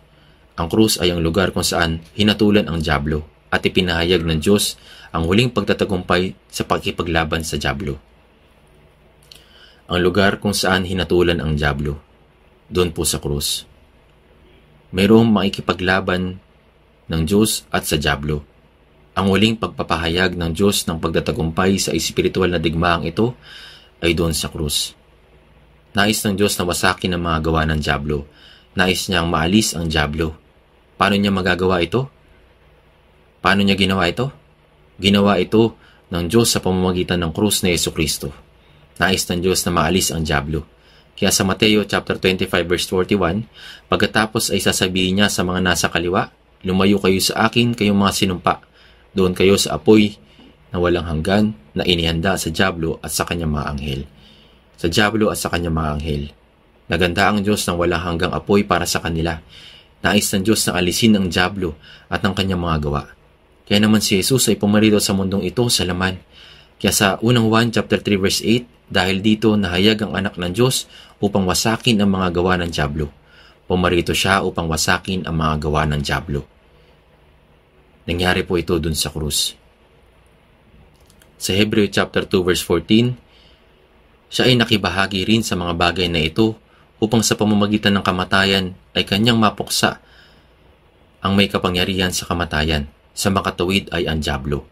Ang krus ay ang lugar kung saan hinatulan ang Diablo at ipinahayag ng Diyos ang huling pagtatagumpay sa pakikipaglaban sa Diablo ang lugar kung saan hinatulan ang Diablo, doon po sa krus. Mayroong makikipaglaban ng Diyos at sa Diablo. Ang huling pagpapahayag ng Diyos ng pagtatagumpay sa espiritual na digmaang ito ay doon sa krus. Nais ng Diyos na wasakin ang mga gawa ng Diablo. Nais niyang maalis ang Diablo. Paano niya magagawa ito? Paano niya ginawa ito? Ginawa ito ng Diyos sa pamamagitan ng krus na Yesu Kristo. Nais ng Diyos na maalis ang Diablo. Kaya sa Mateo chapter 25 verse 41, pagkatapos ay sasabihin niya sa mga nasa kaliwa, lumayo kayo sa akin kayong mga sinumpa, doon kayo sa apoy na walang hanggan na inihanda sa Diablo at sa kanyang mga anghel. Sa Diablo at sa kanyang mga anghel. Naganda ang Diyos ng walang hanggang apoy para sa kanila. Nais ng Diyos na alisin ang Diablo at ang kanyang mga gawa. Kaya naman si Jesus ay pumarito sa mundong ito sa laman kaya sa unang Juan chapter 3 verse 8, dahil dito nahayag ang anak ng Diyos upang wasakin ang mga gawa ng Diablo. Pumarito siya upang wasakin ang mga gawa ng Diablo. Nangyari po ito dun sa krus. Sa Hebreo chapter 2 verse 14, siya ay nakibahagi rin sa mga bagay na ito upang sa pamamagitan ng kamatayan ay kanyang mapuksa ang may kapangyarihan sa kamatayan, sa makatawid ay ang Diablo.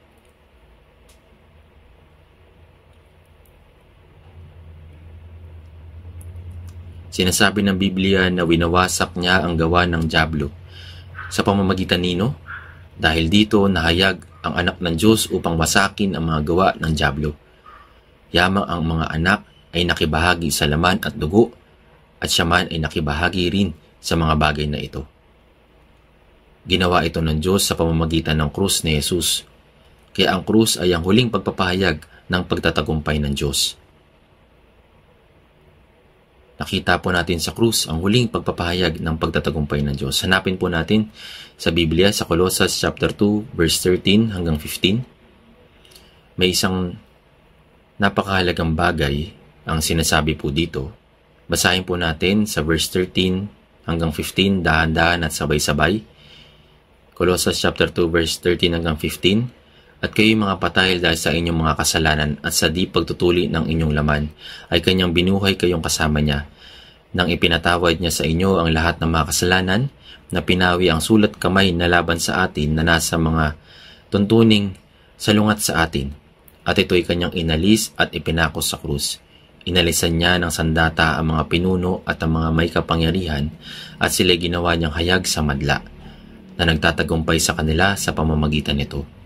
Sinasabi ng Biblia na winawasak niya ang gawa ng Diablo. Sa pamamagitan nino, dahil dito nahayag ang anak ng Diyos upang wasakin ang mga gawa ng Diablo. Yamang ang mga anak ay nakibahagi sa laman at dugo at siya man ay nakibahagi rin sa mga bagay na ito. Ginawa ito ng Diyos sa pamamagitan ng krus ni Jesus. Kaya ang krus ay ang huling pagpapahayag ng pagtatagumpay ng Diyos. Nakita po natin sa krus ang huling pagpapahayag ng pagtatagumpay ng Diyos. Hanapin po natin sa Biblia sa Colossus chapter 2 verse 13 hanggang 15. May isang napakahalagang bagay ang sinasabi po dito. Basahin po natin sa verse 13 hanggang 15 dahan-dahan at sabay-sabay. Colossus chapter 2 verse 13 hanggang 15. At kayo'y mga patahil dahil sa inyong mga kasalanan at sa di pagtutuli ng inyong laman, ay kanyang binuhay kayong kasama niya. Nang ipinatawad niya sa inyo ang lahat ng mga kasalanan, na pinawi ang sulat kamay na laban sa atin na nasa mga tuntuning salungat sa atin. At ito'y kanyang inalis at ipinako sa krus. Inalisan niya ng sandata ang mga pinuno at ang mga may kapangyarihan at sila'y ginawa niyang hayag sa madla na nagtatagumpay sa kanila sa pamamagitan nito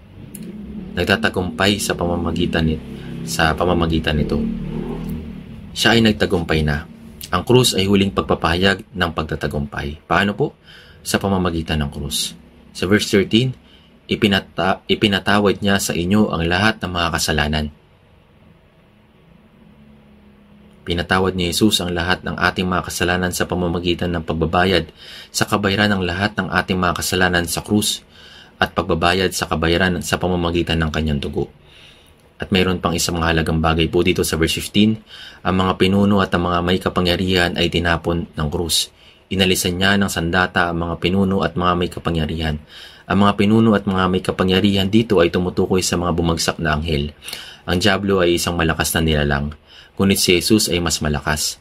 nagtatagumpay sa pamamagitan nit sa pamamagitan nito. Siya ay nagtagumpay na. Ang krus ay huling pagpapahayag ng pagtatagumpay. Paano po? Sa pamamagitan ng krus. Sa verse 13, ipinata, ipinatawad niya sa inyo ang lahat ng mga kasalanan. Pinatawad ni Jesus ang lahat ng ating mga kasalanan sa pamamagitan ng pagbabayad sa kabayaran ng lahat ng ating mga kasalanan sa krus at pagbabayad sa kabayaran sa pamamagitan ng kanyang dugo. At mayroon pang isang mahalagang bagay po dito sa verse 15, ang mga pinuno at ang mga may kapangyarihan ay tinapon ng krus. Inalisan niya ng sandata ang mga pinuno at mga may kapangyarihan. Ang mga pinuno at mga may kapangyarihan dito ay tumutukoy sa mga bumagsak na anghel. Ang Diablo ay isang malakas na nilalang, ngunit si Jesus ay mas malakas.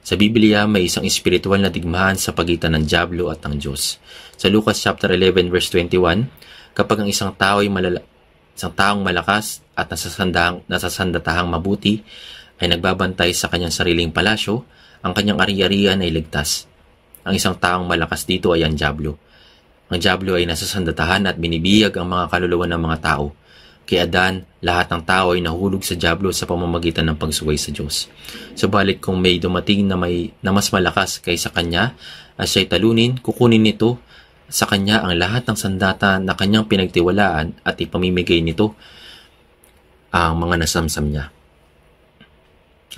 Sa Biblia, may isang espiritual na digmaan sa pagitan ng Diablo at ng Diyos. Sa Lucas chapter 11 verse 21, kapag ang isang tao ay malala, isang taong malakas at nasasandang nasasandatahang mabuti ay nagbabantay sa kanyang sariling palasyo, ang kanyang ari-arian ay ligtas. Ang isang taong malakas dito ay ang Diablo. Ang Diablo ay nasasandatahan at binibiyag ang mga kaluluwa ng mga tao. Kay Adan, lahat ng tao ay nahulog sa Diablo sa pamamagitan ng pagsuway sa Diyos. Subalit kung may dumating na, may, na mas malakas kaysa kanya, at siya'y talunin, kukunin nito sa kanya ang lahat ng sandata na kanyang pinagtiwalaan at ipamimigay nito ang mga nasamsam niya.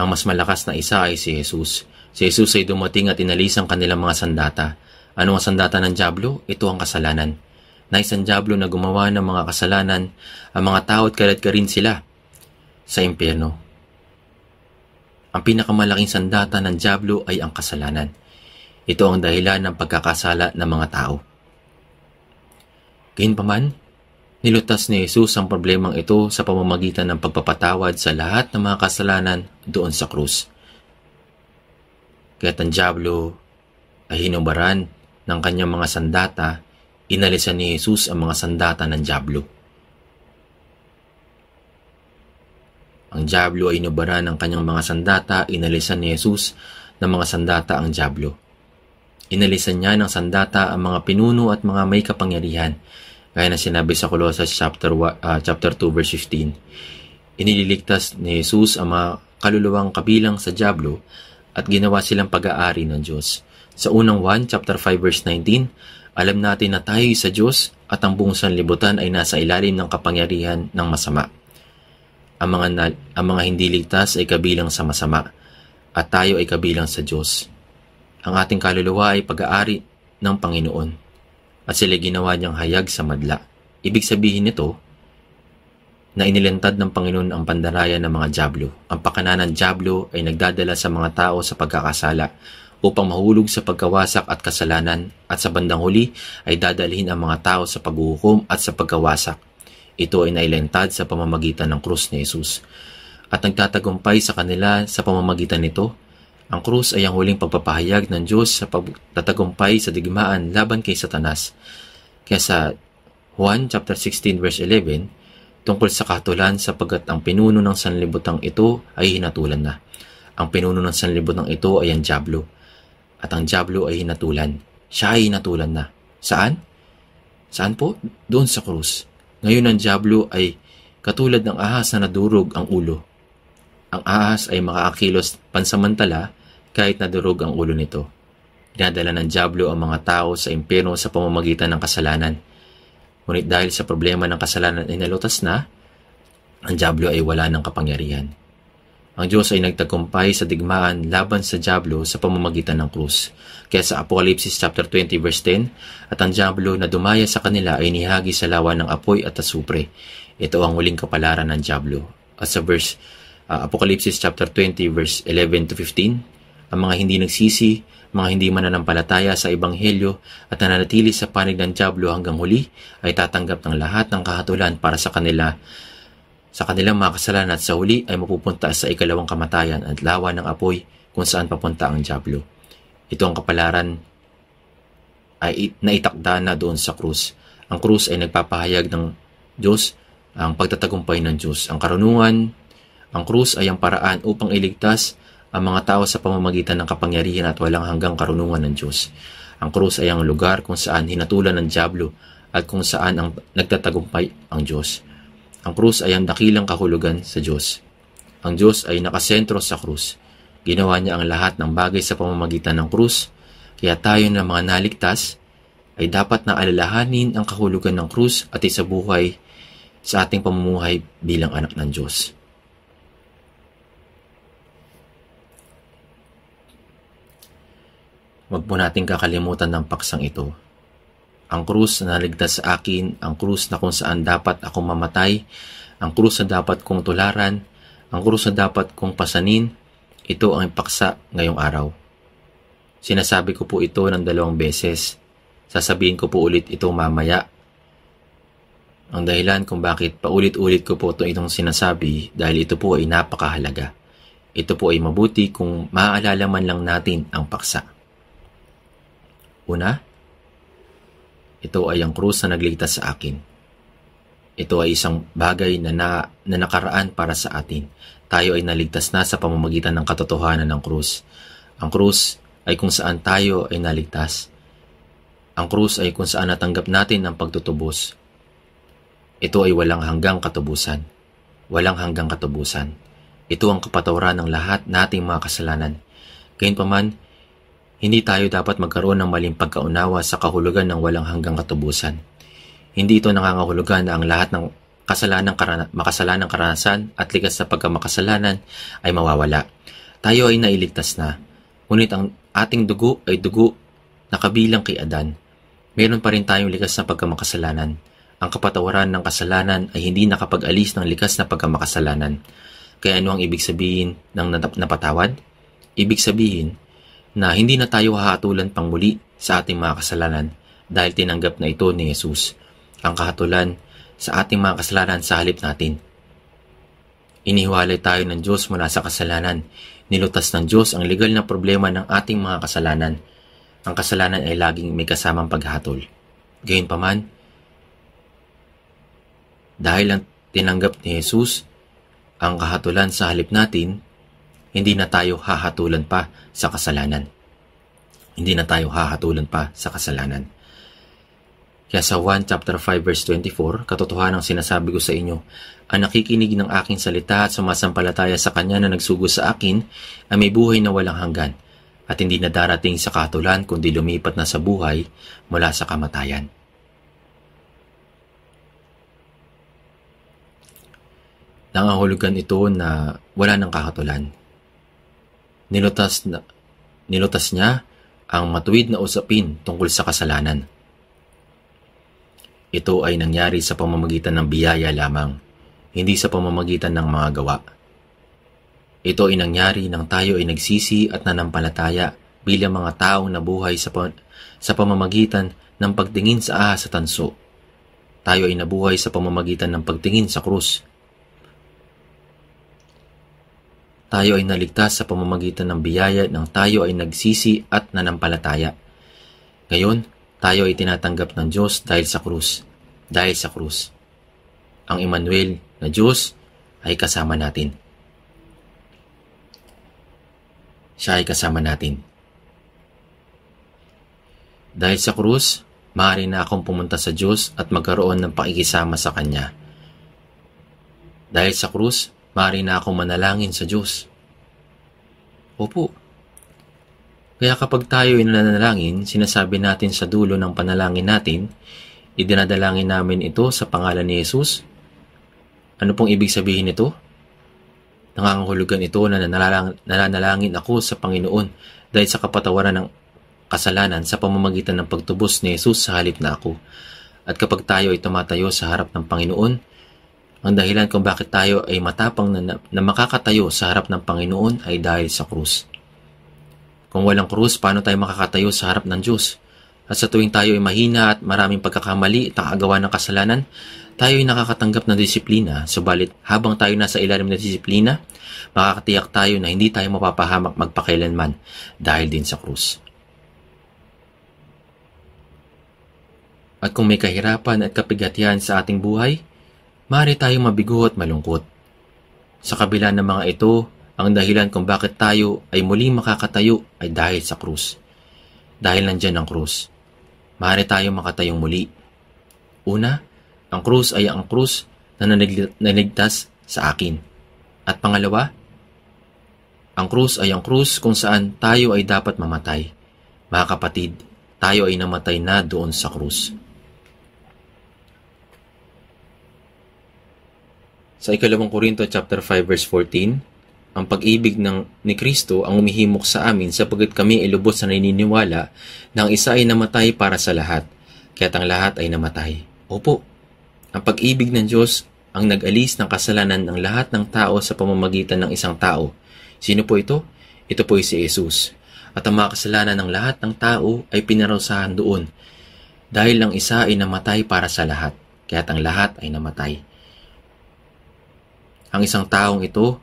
Ang mas malakas na isa ay si Jesus. Si Jesus ay dumating at inalis ang kanilang mga sandata. Ano ang sandata ng Diablo? Ito ang kasalanan. Na isang Diablo na gumawa ng mga kasalanan, ang mga tao at kalad ka rin sila sa impyerno. Ang pinakamalaking sandata ng Diablo ay ang kasalanan. Ito ang dahilan ng pagkakasala ng mga tao. Gayunpaman, nilutas ni Jesus ang problemang ito sa pamamagitan ng pagpapatawad sa lahat ng mga kasalanan doon sa krus. Kaya't ang Diablo ay hinubaran ng kanyang mga sandata, inalisan ni Jesus ang mga sandata ng Diablo. Ang Diablo ay inubaran ng kanyang mga sandata, inalisan ni Jesus ng mga sandata ang Diablo. Inalisan niya ng sandata ang mga pinuno at mga may kapangyarihan, gaya na sinabi sa Colossus chapter, uh, chapter 2 verse 15. Inililigtas ni Jesus ang mga kaluluwang kabilang sa Diablo at ginawa silang pag-aari ng Diyos. Sa unang 1, chapter 5 verse 19, alam natin na tayo sa Diyos at ang buong sanlibutan ay nasa ilalim ng kapangyarihan ng masama. Ang mga, na, ang mga hindi ligtas ay kabilang sa masama at tayo ay kabilang sa Diyos. Ang ating kaluluwa ay pag-aari ng Panginoon at sila ginawa niyang hayag sa madla. Ibig sabihin nito na inilantad ng Panginoon ang pandaraya ng mga Diablo. Ang pakananan Diablo ay nagdadala sa mga tao sa pagkakasala upang mahulog sa pagkawasak at kasalanan at sa bandang huli ay dadalhin ang mga tao sa paghuhukom at sa pagkawasak. Ito ay nailantad sa pamamagitan ng krus ni Jesus at nagtatagumpay sa kanila sa pamamagitan nito ang krus ay ang huling pagpapahayag ng Diyos sa pagtatagumpay sa digmaan laban kay Satanas. Kaya sa Juan chapter 16 verse 11 tungkol sa katulan sapagkat ang pinuno ng sanlibutang ito ay hinatulan na. Ang pinuno ng sanlibutang ito ay ang Diablo. At ang Diablo ay hinatulan. Siya ay hinatulan na. Saan? Saan po? Doon sa krus. Ngayon ang Diablo ay katulad ng ahas na nadurog ang ulo. Ang ahas ay makaakilos pansamantala kahit nadurog ang ulo nito. Dinadala ng Diablo ang mga tao sa impyerno sa pamamagitan ng kasalanan. Ngunit dahil sa problema ng kasalanan ay nalutas na, ang Diablo ay wala ng kapangyarihan. Ang Diyos ay nagtagumpay sa digmaan laban sa Diablo sa pamamagitan ng krus. Kaya sa Apocalypse chapter 20 verse 10, at ang Diablo na dumaya sa kanila ay nihagi sa lawa ng apoy at asupre. Ito ang huling kapalaran ng Diablo. At sa verse uh, ah, Apocalypse chapter 20 verse 11 to 15, ang mga hindi nagsisi, mga hindi mananampalataya sa ebanghelyo at nananatili sa panig ng Diablo hanggang huli ay tatanggap ng lahat ng kahatulan para sa kanila sa kanilang mga kasalanan at sa huli ay mapupunta sa ikalawang kamatayan at lawa ng apoy kung saan papunta ang Diablo. Ito ang kapalaran ay naitakda na doon sa krus. Ang krus ay nagpapahayag ng Diyos ang pagtatagumpay ng Diyos. Ang karunungan, ang krus ay ang paraan upang iligtas ang mga tao sa pamamagitan ng kapangyarihan at walang hanggang karunungan ng Diyos. Ang krus ay ang lugar kung saan hinatulan ng Diablo at kung saan ang nagtatagumpay ang Diyos. Ang krus ay ang dakilang kahulugan sa Diyos. Ang Diyos ay nakasentro sa krus. Ginawa niya ang lahat ng bagay sa pamamagitan ng krus, kaya tayo na mga naligtas ay dapat na alalahanin ang kahulugan ng krus at isabuhay sa ating pamumuhay bilang anak ng Diyos. Huwag po nating kakalimutan ng paksang ito. Ang krus na naligtas sa akin, ang krus na kung saan dapat ako mamatay, ang krus na dapat kong tularan, ang krus na dapat kong pasanin, ito ang paksa ngayong araw. Sinasabi ko po ito ng dalawang beses. Sasabihin ko po ulit ito mamaya. Ang dahilan kung bakit paulit-ulit ko po ito itong sinasabi dahil ito po ay napakahalaga. Ito po ay mabuti kung maaalala man lang natin ang paksa. Una, ito ay ang krus na nagligtas sa akin. Ito ay isang bagay na, na, na nakaraan para sa atin. Tayo ay naligtas na sa pamamagitan ng katotohanan ng krus. Ang krus ay kung saan tayo ay naligtas. Ang krus ay kung saan natanggap natin ang pagtutubos. Ito ay walang hanggang katubusan. Walang hanggang katubusan. Ito ang kapatawaran ng lahat nating mga kasalanan. Gayunpaman, hindi tayo dapat magkaroon ng maling pagkaunawa sa kahulugan ng walang hanggang katubusan. Hindi ito nangangahulugan na ang lahat ng kasalanan, karana- makasalanang karanasan at likas sa pagkamakasalanan ay mawawala. Tayo ay nailigtas na. Ngunit ang ating dugo ay dugo na kabilang kay Adan. Meron pa rin tayong likas na pagkamakasalanan. Ang kapatawaran ng kasalanan ay hindi nakapag-alis ng likas na pagkamakasalanan. Kaya ano ang ibig sabihin ng napatawad? Ibig sabihin, na hindi na tayo hahatulan pang muli sa ating mga kasalanan dahil tinanggap na ito ni Jesus ang kahatulan sa ating mga kasalanan sa halip natin. Inihiwalay tayo ng Diyos mula sa kasalanan. Nilutas ng Diyos ang legal na problema ng ating mga kasalanan. Ang kasalanan ay laging may kasamang paghatol. Gayunpaman, dahil ang tinanggap ni Jesus ang kahatulan sa halip natin, hindi na tayo hahatulan pa sa kasalanan. Hindi na tayo hahatulan pa sa kasalanan. Kaya sa 1 chapter 5 verse 24, katotohanan ang sinasabi ko sa inyo, ang nakikinig ng aking salita at sumasampalataya sa kanya na nagsugo sa akin ay may buhay na walang hanggan at hindi na darating sa katulan kundi lumipat na sa buhay mula sa kamatayan. Nangahulugan ito na wala ng kakatulan nilutas, na, nilutas niya ang matuwid na usapin tungkol sa kasalanan. Ito ay nangyari sa pamamagitan ng biyaya lamang, hindi sa pamamagitan ng mga gawa. Ito ay nangyari nang tayo ay nagsisi at nanampalataya bilang mga taong nabuhay sa, pa- sa pamamagitan ng pagtingin sa ahas sa tanso. Tayo ay nabuhay sa pamamagitan ng pagtingin sa krus tayo ay naligtas sa pamamagitan ng biyaya nang tayo ay nagsisi at nanampalataya. Ngayon, tayo ay tinatanggap ng Diyos dahil sa krus. Dahil sa krus. Ang Emmanuel na Diyos ay kasama natin. Siya ay kasama natin. Dahil sa krus, maaari na akong pumunta sa Diyos at magkaroon ng pakikisama sa Kanya. Dahil sa krus, Mari na akong manalangin sa Diyos. Opo. Kaya kapag tayo ay nananalangin, sinasabi natin sa dulo ng panalangin natin, idinadalangin namin ito sa pangalan ni Jesus. Ano pong ibig sabihin nito? Nangangahulugan ito na nananalangin ako sa Panginoon dahil sa kapatawaran ng kasalanan sa pamamagitan ng pagtubos ni Jesus sa halip na ako. At kapag tayo ay tumatayo sa harap ng Panginoon, ang dahilan kung bakit tayo ay matapang na, na makakatayo sa harap ng Panginoon ay dahil sa krus. Kung walang krus, paano tayo makakatayo sa harap ng Diyos? At sa tuwing tayo ay mahina at maraming pagkakamali at nakagawa ng kasalanan, tayo ay nakakatanggap ng disiplina. Subalit, habang tayo nasa ilalim ng disiplina, makakatiyak tayo na hindi tayo mapapahamak magpakailanman dahil din sa krus. At kung may kahirapan at kapigatian sa ating buhay, maaari tayong mabigo at malungkot. Sa kabila ng mga ito, ang dahilan kung bakit tayo ay muling makakatayo ay dahil sa krus. Dahil nandyan ang krus. maaari tayong makatayong muli. Una, ang krus ay ang krus na naligtas sa akin. At pangalawa, ang krus ay ang krus kung saan tayo ay dapat mamatay. Mga kapatid, tayo ay namatay na doon sa krus. Sa ikalawang Korinto chapter 5 verse 14, ang pag-ibig ng ni Kristo ang umihimok sa amin sapagkat kami ay lubos na naniniwala na ang isa ay namatay para sa lahat, kaya ang lahat ay namatay. Opo, ang pag-ibig ng Diyos ang nag-alis ng kasalanan ng lahat ng tao sa pamamagitan ng isang tao. Sino po ito? Ito po ay si Jesus. At ang mga kasalanan ng lahat ng tao ay pinarusahan doon dahil ang isa ay namatay para sa lahat, kaya ang lahat ay namatay. Ang isang taong ito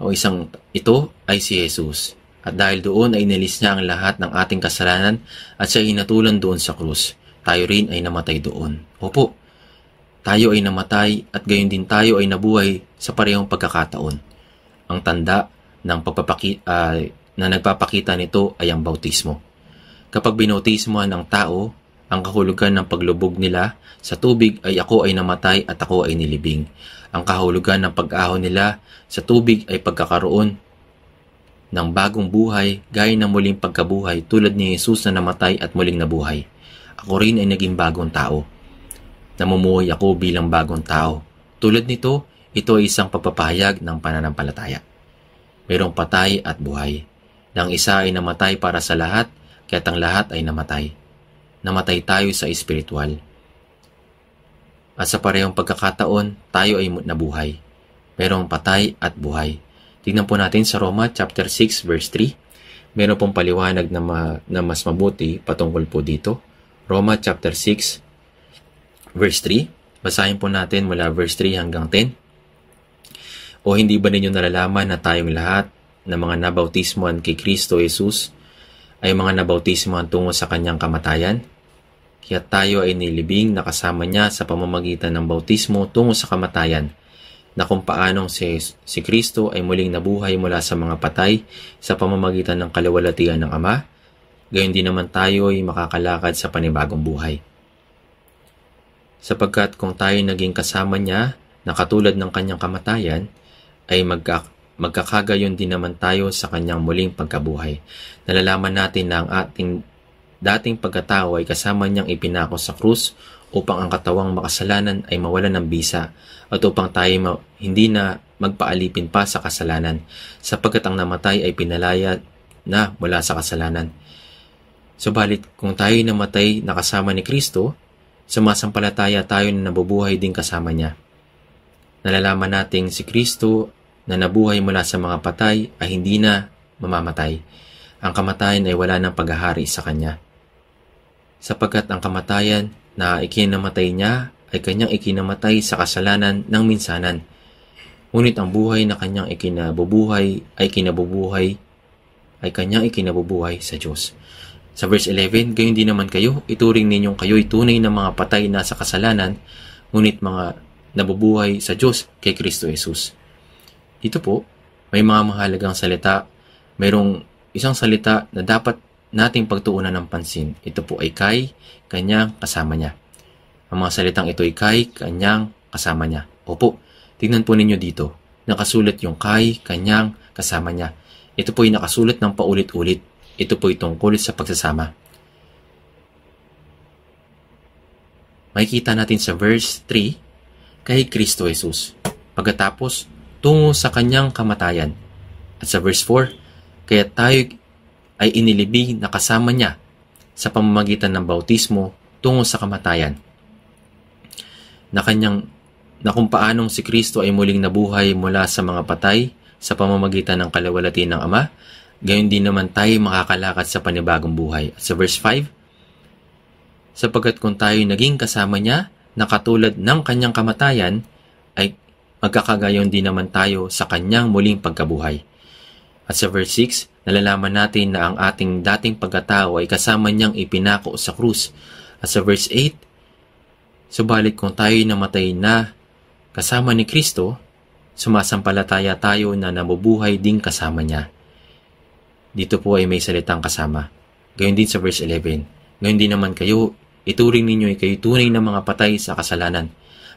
o isang ito ay si Jesus. At dahil doon ay inalis niya ang lahat ng ating kasalanan at siya ay hinatulan doon sa krus. Tayo rin ay namatay doon. Opo, tayo ay namatay at gayon din tayo ay nabuhay sa parehong pagkakataon. Ang tanda ng pagpapaki, uh, na nagpapakita nito ay ang bautismo. Kapag binautismohan ang tao, ang kahulugan ng paglubog nila sa tubig ay ako ay namatay at ako ay nilibing. Ang kahulugan ng pag-ahon nila sa tubig ay pagkakaroon ng bagong buhay gaya ng muling pagkabuhay tulad ni Jesus na namatay at muling nabuhay. Ako rin ay naging bagong tao. Namumuhay ako bilang bagong tao. Tulad nito, ito ay isang pagpapahayag ng pananampalataya. Merong patay at buhay. Nang isa ay namatay para sa lahat, kaya't ang lahat ay namatay. Namatay tayo sa espiritual at sa parehong pagkakataon, tayo ay nabuhay. Merong patay at buhay. Tingnan po natin sa Roma chapter 6 verse 3. Meron pong paliwanag na, ma, na mas mabuti patungkol po dito. Roma chapter 6 verse 3. Basahin po natin mula verse 3 hanggang 10. O hindi ba ninyo nalalaman na tayong lahat na mga nabautismoan kay Kristo Jesus ay mga nabautismoan tungo sa kanyang kamatayan? Kaya tayo ay nilibing na kasama niya sa pamamagitan ng bautismo tungo sa kamatayan, na kung paanong si, si Kristo ay muling nabuhay mula sa mga patay sa pamamagitan ng kalawalatian ng Ama, gayon din naman tayo ay makakalakad sa panibagong buhay. Sapagkat kung tayo naging kasama niya na katulad ng kanyang kamatayan, ay magka, magkakagayon din naman tayo sa kanyang muling pagkabuhay. Nalalaman natin na ang ating dating pagkatao ay kasama niyang ipinako sa krus upang ang katawang makasalanan ay mawala ng bisa at upang tayo ma- hindi na magpaalipin pa sa kasalanan sapagkat ang namatay ay pinalaya na mula sa kasalanan. Subalit kung tayo namatay na kasama ni Kristo, sumasampalataya tayo na nabubuhay din kasama niya. Nalalaman nating si Kristo na nabuhay mula sa mga patay ay hindi na mamamatay. Ang kamatayan ay wala ng paghahari sa Kanya sapagkat ang kamatayan na ikinamatay niya ay kanyang ikinamatay sa kasalanan ng minsanan. Ngunit ang buhay na kanyang ikinabubuhay ay kinabubuhay ay kanyang ikinabubuhay sa Diyos. Sa verse 11, gayon din naman kayo, ituring ninyong kayo'y tunay na mga patay na sa kasalanan, ngunit mga nabubuhay sa Diyos kay Kristo Jesus. Dito po, may mga mahalagang salita, mayroong isang salita na dapat nating pagtuunan ng pansin. Ito po ay kay, kanyang kasama niya. Ang mga salitang ito ay kay, kanyang kasama niya. Opo, tingnan po ninyo dito. Nakasulat yung kay, kanyang kasama niya. Ito po ay nakasulat ng paulit-ulit. Ito po ay tungkol sa pagsasama. Makikita natin sa verse 3, kay Kristo Jesus. Pagkatapos, tungo sa kanyang kamatayan. At sa verse 4, kaya tayo ay inilibing na kasama niya sa pamamagitan ng bautismo tungo sa kamatayan. Na kanyang na kung paanong si Kristo ay muling nabuhay mula sa mga patay sa pamamagitan ng kalawalati ng Ama, gayon din naman tayo makakalakad sa panibagong buhay. At sa verse 5, sapagkat kung tayo naging kasama niya na katulad ng kanyang kamatayan, ay magkakagayon din naman tayo sa kanyang muling pagkabuhay. At sa verse 6, nalalaman natin na ang ating dating pagkatao ay kasama niyang ipinako sa krus. At sa verse 8, subalit kung tayo'y namatay na kasama ni Kristo, sumasampalataya tayo na namubuhay din kasama niya. Dito po ay may salitang kasama. Gayon din sa verse 11, Ngayon din naman kayo, ituring ninyo ay kayo tunay na mga patay sa kasalanan.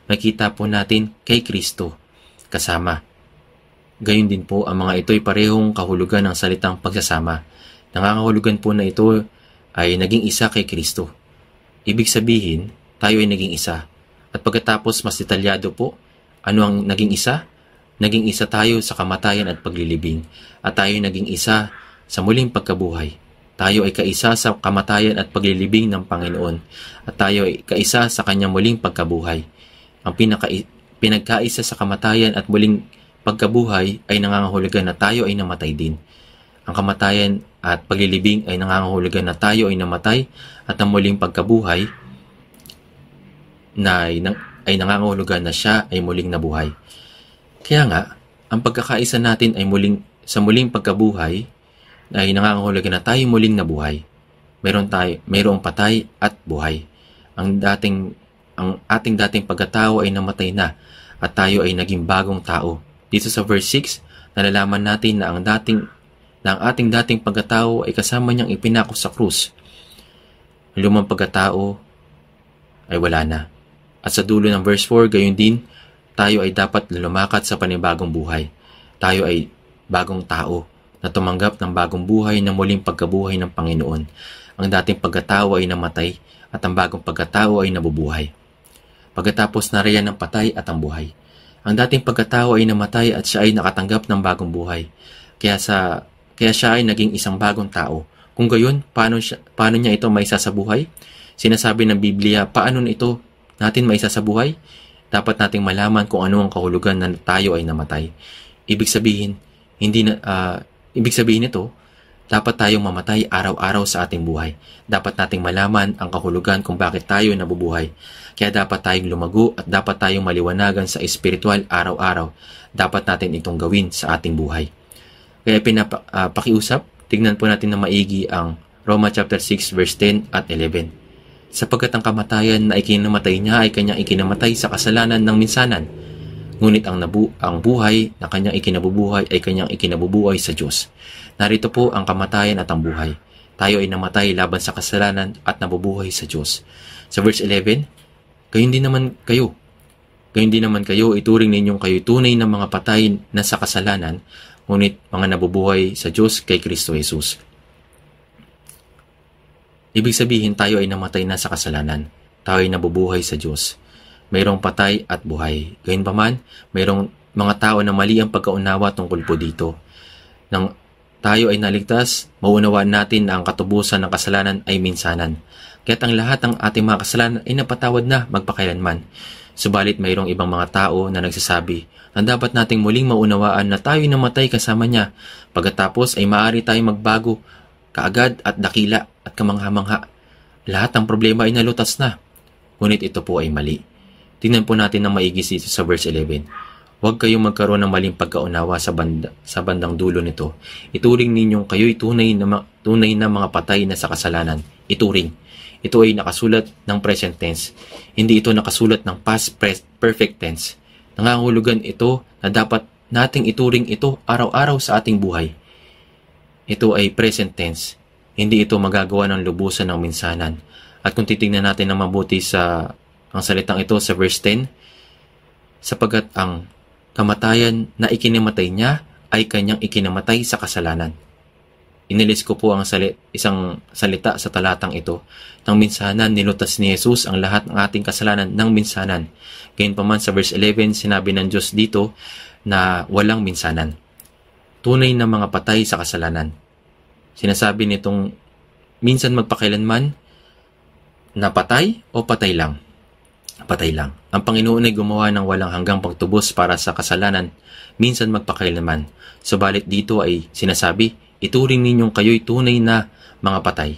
Makita po natin kay Kristo kasama Gayun din po ang mga ito'y parehong kahulugan ng salitang pagsasama. Nangangahulugan po na ito ay naging isa kay Kristo. Ibig sabihin, tayo ay naging isa. At pagkatapos mas detalyado po, ano ang naging isa? Naging isa tayo sa kamatayan at paglilibing. At tayo ay naging isa sa muling pagkabuhay. Tayo ay kaisa sa kamatayan at paglilibing ng Panginoon. At tayo ay kaisa sa kanyang muling pagkabuhay. Ang pinaka, pinagkaisa sa kamatayan at muling pagkabuhay ay nangangahulugan na tayo ay namatay din. Ang kamatayan at paglilibing ay nangangahulugan na tayo ay namatay at ang muling pagkabuhay na ay, ay nangangahulugan na siya ay muling nabuhay. Kaya nga, ang pagkakaisa natin ay muling sa muling pagkabuhay na ay nangangahulugan na tayo muling nabuhay. Meron tayo, mayroong patay at buhay. Ang dating ang ating dating pagkatao ay namatay na at tayo ay naging bagong tao dito sa verse 6, nalalaman natin na ang dating na ang ating dating pagkatao ay kasama niyang ipinako sa krus. Ang lumang pagkatao ay wala na. At sa dulo ng verse 4, gayon din, tayo ay dapat lumakad sa panibagong buhay. Tayo ay bagong tao na tumanggap ng bagong buhay ng muling pagkabuhay ng Panginoon. Ang dating pagkatao ay namatay at ang bagong pagkatao ay nabubuhay. Pagkatapos nariyan ng patay at ang buhay. Ang dating pagkatao ay namatay at siya ay nakatanggap ng bagong buhay. Kaya sa kaya siya ay naging isang bagong tao. Kung gayon, paano, siya, paano niya ito maisasabuhay? Sinasabi ng Biblia, paano ito natin maisasabuhay? Dapat nating malaman kung ano ang kahulugan na tayo ay namatay. Ibig sabihin, hindi na, uh, ibig sabihin nito, dapat tayong mamatay araw-araw sa ating buhay. Dapat nating malaman ang kahulugan kung bakit tayo nabubuhay. Kaya dapat tayong lumago at dapat tayong maliwanagan sa espiritual araw-araw. Dapat natin itong gawin sa ating buhay. Kaya pinapakiusap, ah, uh, tignan po natin na maigi ang Roma chapter 6 verse 10 at 11. Sapagkat ang kamatayan na ikinamatay niya ay kanyang ikinamatay sa kasalanan ng minsanan. Ngunit ang, nabu ang buhay na kanyang ikinabubuhay ay kanyang ikinabubuhay sa Diyos. Narito po ang kamatayan at ang buhay. Tayo ay namatay laban sa kasalanan at nabubuhay sa Diyos. Sa verse 11, Gayun din naman kayo. Gayun din naman kayo, ituring ninyong kayo tunay na mga patay na sa kasalanan, ngunit mga nabubuhay sa Diyos kay Kristo Jesus. Ibig sabihin tayo ay namatay na sa kasalanan. Tayo ay nabubuhay sa Diyos. Mayroong patay at buhay. Gayun pa man, mayroong mga tao na mali ang pagkaunawa tungkol po dito Nang tayo ay naligtas, mauunawaan natin na ang katubusan ng kasalanan ay minsanan. Kaya't ang lahat ng ating mga kasalanan ay napatawad na magpakailanman. Subalit mayroong ibang mga tao na nagsasabi na dapat nating muling maunawaan na tayo'y namatay kasama niya. Pagkatapos ay maaari tayong magbago kaagad at dakila at kamangha-mangha. Lahat ng problema ay nalutas na. Ngunit ito po ay mali. Tingnan po natin ng maigi sa verse 11. Huwag kayong magkaroon ng maling pagkaunawa sa, banda, sa bandang dulo nito. Ituring ninyong kayo'y tunay na, tunay na mga patay na sa kasalanan. Ituring. Ito ay nakasulat ng present tense. Hindi ito nakasulat ng past pres- perfect tense. Nangangulugan ito na dapat nating ituring ito araw-araw sa ating buhay. Ito ay present tense. Hindi ito magagawa ng lubusan ng minsanan. At kung titingnan natin ng mabuti sa ang salitang ito sa verse 10, sapagkat ang kamatayan na ikinamatay niya ay kanyang ikinamatay sa kasalanan. Inilis ko po ang sali- isang salita sa talatang ito. Nang minsanan, nilutas ni Jesus ang lahat ng ating kasalanan ng minsanan. Gayunpaman sa verse 11, sinabi ng Diyos dito na walang minsanan. Tunay na mga patay sa kasalanan. Sinasabi nitong minsan magpakailanman na patay o patay lang patay lang. Ang Panginoon ay gumawa ng walang hanggang pagtubos para sa kasalanan, minsan magpakailaman. Subalit dito ay sinasabi, ituring ninyong kayo'y tunay na mga patay.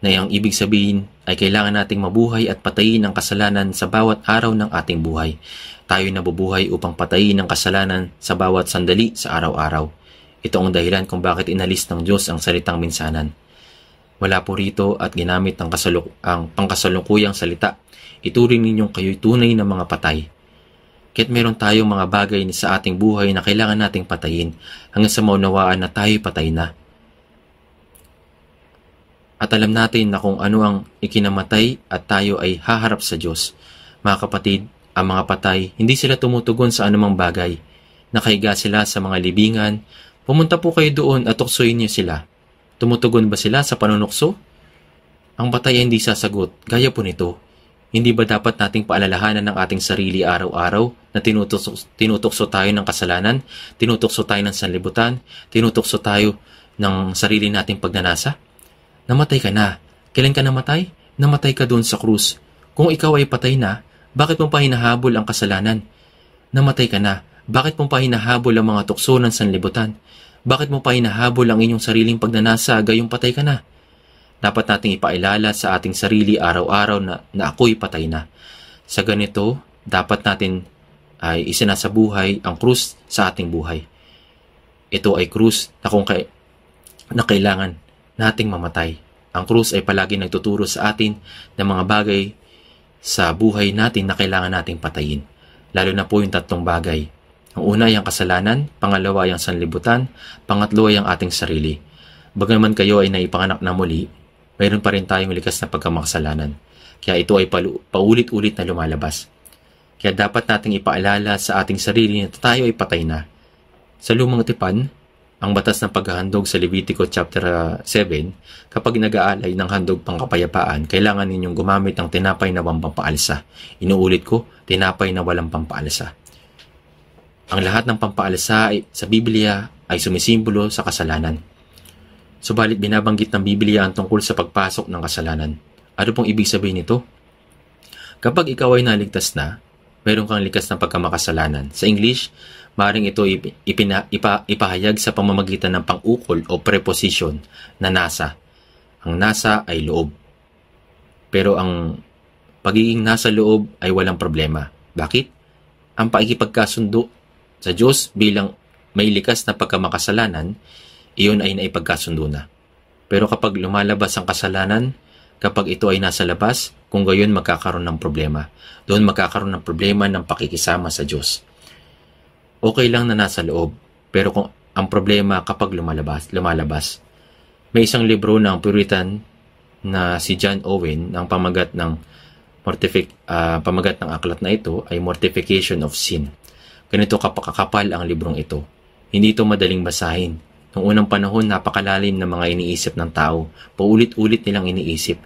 Na ang ibig sabihin ay kailangan nating mabuhay at patayin ang kasalanan sa bawat araw ng ating buhay. Tayo'y nabubuhay upang patayin ang kasalanan sa bawat sandali sa araw-araw. Ito ang dahilan kung bakit inalis ng Diyos ang salitang minsanan. Wala po rito at ginamit ang, kasaluk- ang pangkasalukuyang salita ituring ninyong kayo'y tunay na mga patay. Kaya't meron tayong mga bagay sa ating buhay na kailangan nating patayin hanggang sa maunawaan na tayo patay na. At alam natin na kung ano ang ikinamatay at tayo ay haharap sa Diyos. Mga kapatid, ang mga patay, hindi sila tumutugon sa anumang bagay. Nakahiga sila sa mga libingan. Pumunta po kayo doon at tuksoyin niyo sila. Tumutugon ba sila sa panunukso? Ang patay ay hindi sasagot, gaya po nito. Hindi ba dapat nating paalalahanan ng ating sarili araw-araw na tinutukso, tinutukso tayo ng kasalanan, tinutukso tayo ng sanlibutan, tinutukso tayo ng sarili nating pagnanasa? Namatay ka na. Kailan ka namatay? Namatay ka doon sa krus. Kung ikaw ay patay na, bakit mo pa hinahabol ang kasalanan? Namatay ka na. Bakit mo pa hinahabol ang mga tukso ng sanlibutan? Bakit mo pa hinahabol ang inyong sariling pagnanasa gayong patay ka na? Dapat nating ipailala sa ating sarili araw-araw na, na ako'y patay na. Sa ganito, dapat natin ay isinasabuhay ang krus sa ating buhay. Ito ay krus na kung kay, na kailangan nating mamatay. Ang krus ay palagi nagtuturo sa atin ng mga bagay sa buhay natin na kailangan nating patayin. Lalo na po yung tatlong bagay. Ang una ay ang kasalanan, pangalawa ay ang sanlibutan, pangatlo ay ang ating sarili. Bagaman kayo ay naipanganak na muli, mayroon pa rin tayong likas na pagkamakasalanan. Kaya ito ay paulit-ulit na lumalabas. Kaya dapat nating ipaalala sa ating sarili na tayo ay patay na. Sa lumang tipan, ang batas ng paghahandog sa Levitico chapter 7, ah, kapag nag-aalay ng handog pangkapayapaan, kailangan ninyong gumamit ng tinapay na walang pampaalsa. Inuulit ko, tinapay na walang pampaalsa. Ang lahat ng pampaalsa ay, sa Biblia ay sumisimbolo sa kasalanan. Subalit binabanggit ng Biblia ang tungkol sa pagpasok ng kasalanan. Ano pong ibig sabihin nito? Kapag ikaw ay naligtas na, meron kang likas na pagkamakasalanan. Sa English, maring ito ipina, ipa, ipahayag sa pamamagitan ng pangukol o preposition na nasa. Ang nasa ay loob. Pero ang pagiging nasa loob ay walang problema. Bakit? Ang pakikipagkasundo sa Diyos bilang may likas na pagkamakasalanan iyon ay naipagkasundo na. Pero kapag lumalabas ang kasalanan, kapag ito ay nasa labas, kung gayon magkakaroon ng problema. Doon magkakaroon ng problema ng pakikisama sa Diyos. Okay lang na nasa loob, pero kung ang problema kapag lumalabas, lumalabas. May isang libro ng Puritan na si John Owen ng pamagat ng mortific, uh, pamagat ng aklat na ito ay Mortification of Sin. Ganito kapakakapal ang librong ito. Hindi ito madaling basahin Noong unang panahon, napakalalim ng mga iniisip ng tao. Paulit-ulit nilang iniisip.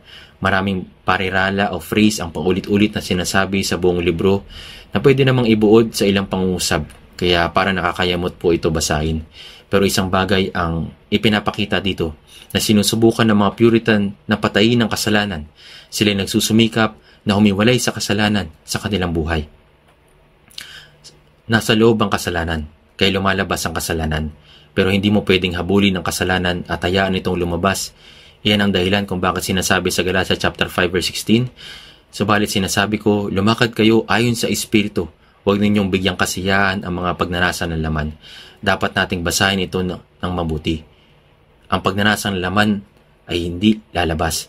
Maraming parirala o phrase ang paulit-ulit na sinasabi sa buong libro na pwede namang ibuod sa ilang pangusap. Kaya para nakakayamot po ito basahin. Pero isang bagay ang ipinapakita dito na sinusubukan ng mga Puritan na patayin ang kasalanan. Sila'y nagsusumikap na humiwalay sa kasalanan sa kanilang buhay. Nasa loob ang kasalanan, kay lumalabas ang kasalanan pero hindi mo pwedeng habulin ang kasalanan at hayaan itong lumabas. Iyan ang dahilan kung bakit sinasabi sa Galatia chapter 5 verse 16, Subalit sinasabi ko, lumakad kayo ayon sa Espiritu. Huwag ninyong bigyang kasiyahan ang mga pagnanasa ng laman. Dapat nating basahin ito ng, mabuti. Ang pagnanasa ng laman ay hindi lalabas,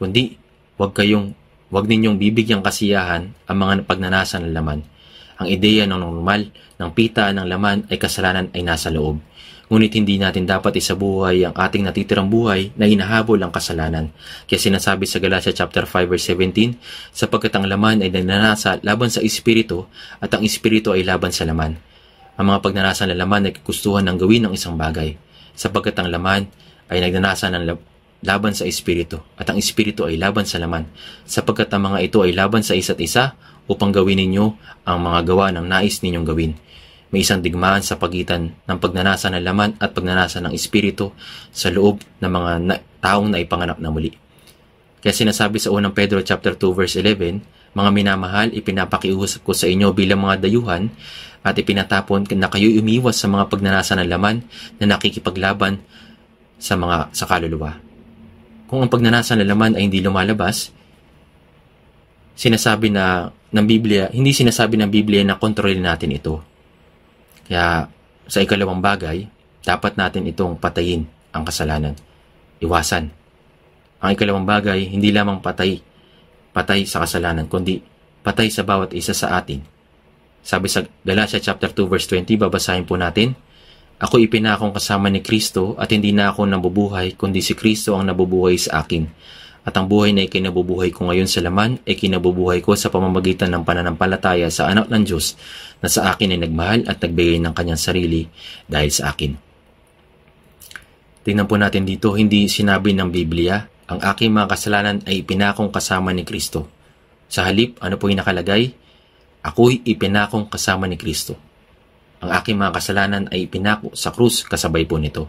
kundi huwag kayong huwag ninyong bibigyang kasiyahan ang mga pagnanasa ng laman. Ang ideya ng normal, ng pita, ng laman ay kasalanan ay nasa loob. Ngunit hindi natin dapat isabuhay ang ating natitirang buhay na hinahabol ang kasalanan. Kaya sinasabi sa Galatia chapter 5 verse 17, sapagkat ang laman ay nananasa laban sa espiritu at ang espiritu ay laban sa laman. Ang mga pagnanasa ng laman ay kagustuhan ng gawin ng isang bagay, sapagkat ang laman ay nagnanasa ng lab- laban sa espiritu at ang espiritu ay laban sa laman, sapagkat ang mga ito ay laban sa isa't isa upang gawin ninyo ang mga gawa ng nais ninyong gawin. May isang digmaan sa pagitan ng pagnanasa ng laman at pagnanasa ng espiritu sa loob ng mga na- taong naipanganak na muli. Kaya sinasabi sa unang Pedro chapter 2 verse 11, mga minamahal, ipinapakiusap ko sa inyo bilang mga dayuhan at ipinatapon na kayo umiwas sa mga pagnanasa ng laman na nakikipaglaban sa mga sa kaluluwa. Kung ang pagnanasa ng laman ay hindi lumalabas, sinasabi na ng Biblia, hindi sinasabi ng Biblia na kontrolin natin ito. Kaya sa ikalawang bagay, dapat natin itong patayin ang kasalanan. Iwasan. Ang ikalawang bagay, hindi lamang patay. Patay sa kasalanan, kundi patay sa bawat isa sa atin. Sabi sa Galatia chapter 2 verse 20, babasahin po natin, Ako ipinakong kasama ni Kristo at hindi na ako nabubuhay, kundi si Kristo ang nabubuhay sa akin at ang buhay na ikinabubuhay ko ngayon sa laman ay kinabubuhay ko sa pamamagitan ng pananampalataya sa anak ng Diyos na sa akin ay nagmahal at nagbigay ng kanyang sarili dahil sa akin. Tingnan po natin dito, hindi sinabi ng Biblia, ang aking mga kasalanan ay ipinakong kasama ni Kristo. Sa halip, ano po yung nakalagay? Ako'y ipinakong kasama ni Kristo. Ang aking mga kasalanan ay ipinako sa krus kasabay po nito.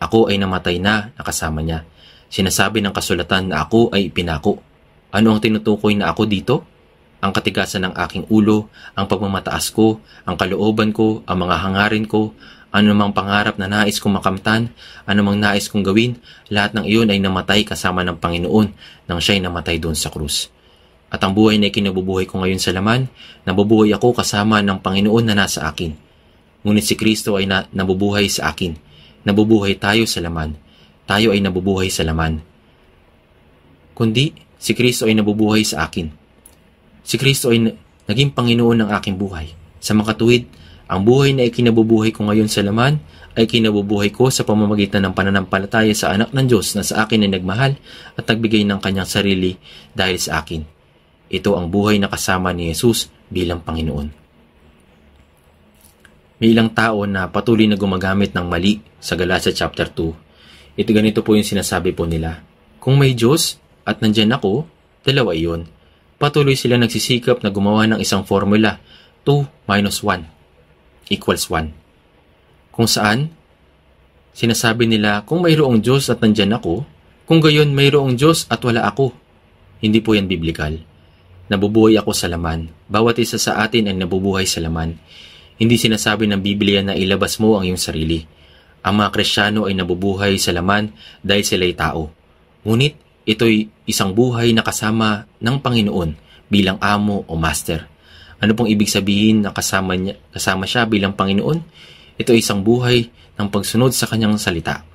Ako ay namatay na nakasama niya Sinasabi ng kasulatan na ako ay ipinako. Ano ang tinutukoy na ako dito? Ang katigasan ng aking ulo, ang pagmamataas ko, ang kalooban ko, ang mga hangarin ko, anumang pangarap na nais kong makamtan, anumang nais kong gawin, lahat ng iyon ay namatay kasama ng Panginoon nang siya ay namatay doon sa krus. At ang buhay na ikinabubuhay ko ngayon sa laman, nabubuhay ako kasama ng Panginoon na nasa akin. Ngunit si Kristo ay na, nabubuhay sa akin. Nabubuhay tayo sa laman tayo ay nabubuhay sa laman. Kundi, si Kristo ay nabubuhay sa akin. Si Kristo ay naging Panginoon ng aking buhay. Sa makatuwid, ang buhay na ikinabubuhay ko ngayon sa laman ay kinabubuhay ko sa pamamagitan ng pananampalataya sa anak ng Diyos na sa akin ay nagmahal at nagbigay ng kanyang sarili dahil sa akin. Ito ang buhay na kasama ni Jesus bilang Panginoon. May ilang tao na patuloy na gumagamit ng mali sa Galatia chapter 2 ito ganito po yung sinasabi po nila. Kung may Diyos at nandyan ako, dalawa iyon. Patuloy sila nagsisikap na gumawa ng isang formula, 2 minus 1 equals 1. Kung saan, sinasabi nila kung mayroong Diyos at nandyan ako, kung gayon mayroong Diyos at wala ako. Hindi po yan biblikal. Nabubuhay ako sa laman. Bawat isa sa atin ay nabubuhay sa laman. Hindi sinasabi ng Biblia na ilabas mo ang iyong sarili ang mga Krisyano ay nabubuhay sa laman dahil sila'y tao. Ngunit ito'y isang buhay na kasama ng Panginoon bilang amo o master. Ano pong ibig sabihin na kasama, niya, kasama siya bilang Panginoon? Ito ay isang buhay ng pagsunod sa kanyang salita.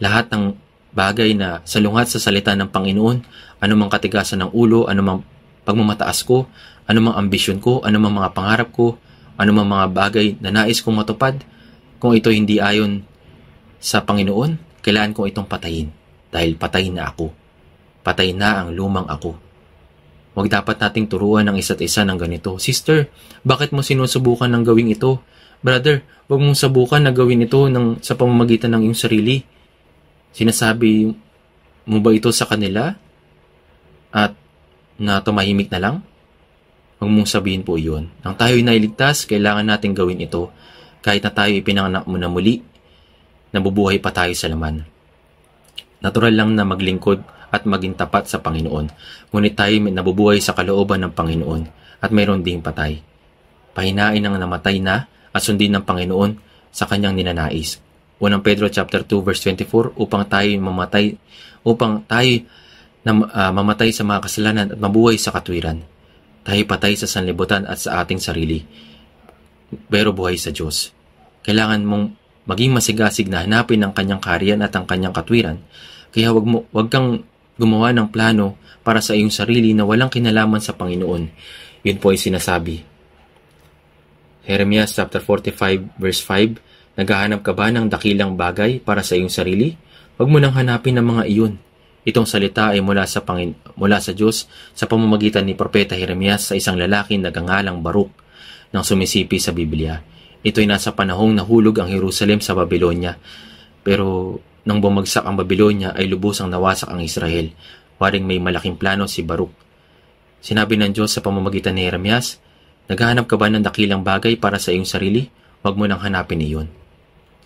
Lahat ng bagay na salungat sa salita ng Panginoon, anumang katigasan ng ulo, anumang pagmamataas ko, anumang ambisyon ko, anumang mga pangarap ko, anumang mga bagay na nais kong matupad, kung ito hindi ayon sa Panginoon, kailan kong itong patayin dahil patay na ako. Patay na ang lumang ako. Huwag dapat nating turuan ang isa't isa ng ganito. Sister, bakit mo sinusubukan ng gawing ito? Brother, huwag mong subukan na gawin ito ng, sa pamamagitan ng iyong sarili. Sinasabi mo ba ito sa kanila? At na tumahimik na lang? Huwag mong sabihin po yun. Nang tayo'y nailigtas, kailangan natin gawin ito kahit na tayo ipinanganak mo na muli nabubuhay pa tayo sa laman. Natural lang na maglingkod at maging tapat sa Panginoon, ngunit tayo nabubuhay sa kalooban ng Panginoon at mayroon ding patay. Pahinain ang namatay na at sundin ng Panginoon sa kanyang ninanais. 1 Pedro chapter 2 verse 24 upang tayo mamatay upang tayo na uh, ah, mamatay sa mga kasalanan at mabuhay sa katwiran. Tayo patay sa sanlibutan at sa ating sarili, pero buhay sa Diyos. Kailangan mong Maging masigasig na hanapin ang kanyang kaharian at ang kanyang katwiran. Kaya wag, mo, wag kang gumawa ng plano para sa iyong sarili na walang kinalaman sa Panginoon. Yun po ay sinasabi. Jeremias chapter 45 verse 5 Naghahanap ka ba ng dakilang bagay para sa iyong sarili? Huwag mo nang hanapin ang mga iyon. Itong salita ay mula sa Pangin mula sa Diyos sa pamamagitan ni Propeta Jeremias sa isang lalaking nagangalang Baruk nang sumisipi sa Biblia. Ito'y nasa panahong nahulog ang Jerusalem sa Babylonia. Pero nang bumagsak ang Babylonia ay lubusang nawasak ang Israel. Waring may malaking plano si Baruch. Sinabi ng Diyos sa pamamagitan ni Jeremias, Naghahanap ka ba ng dakilang bagay para sa iyong sarili? Huwag mo nang hanapin iyon.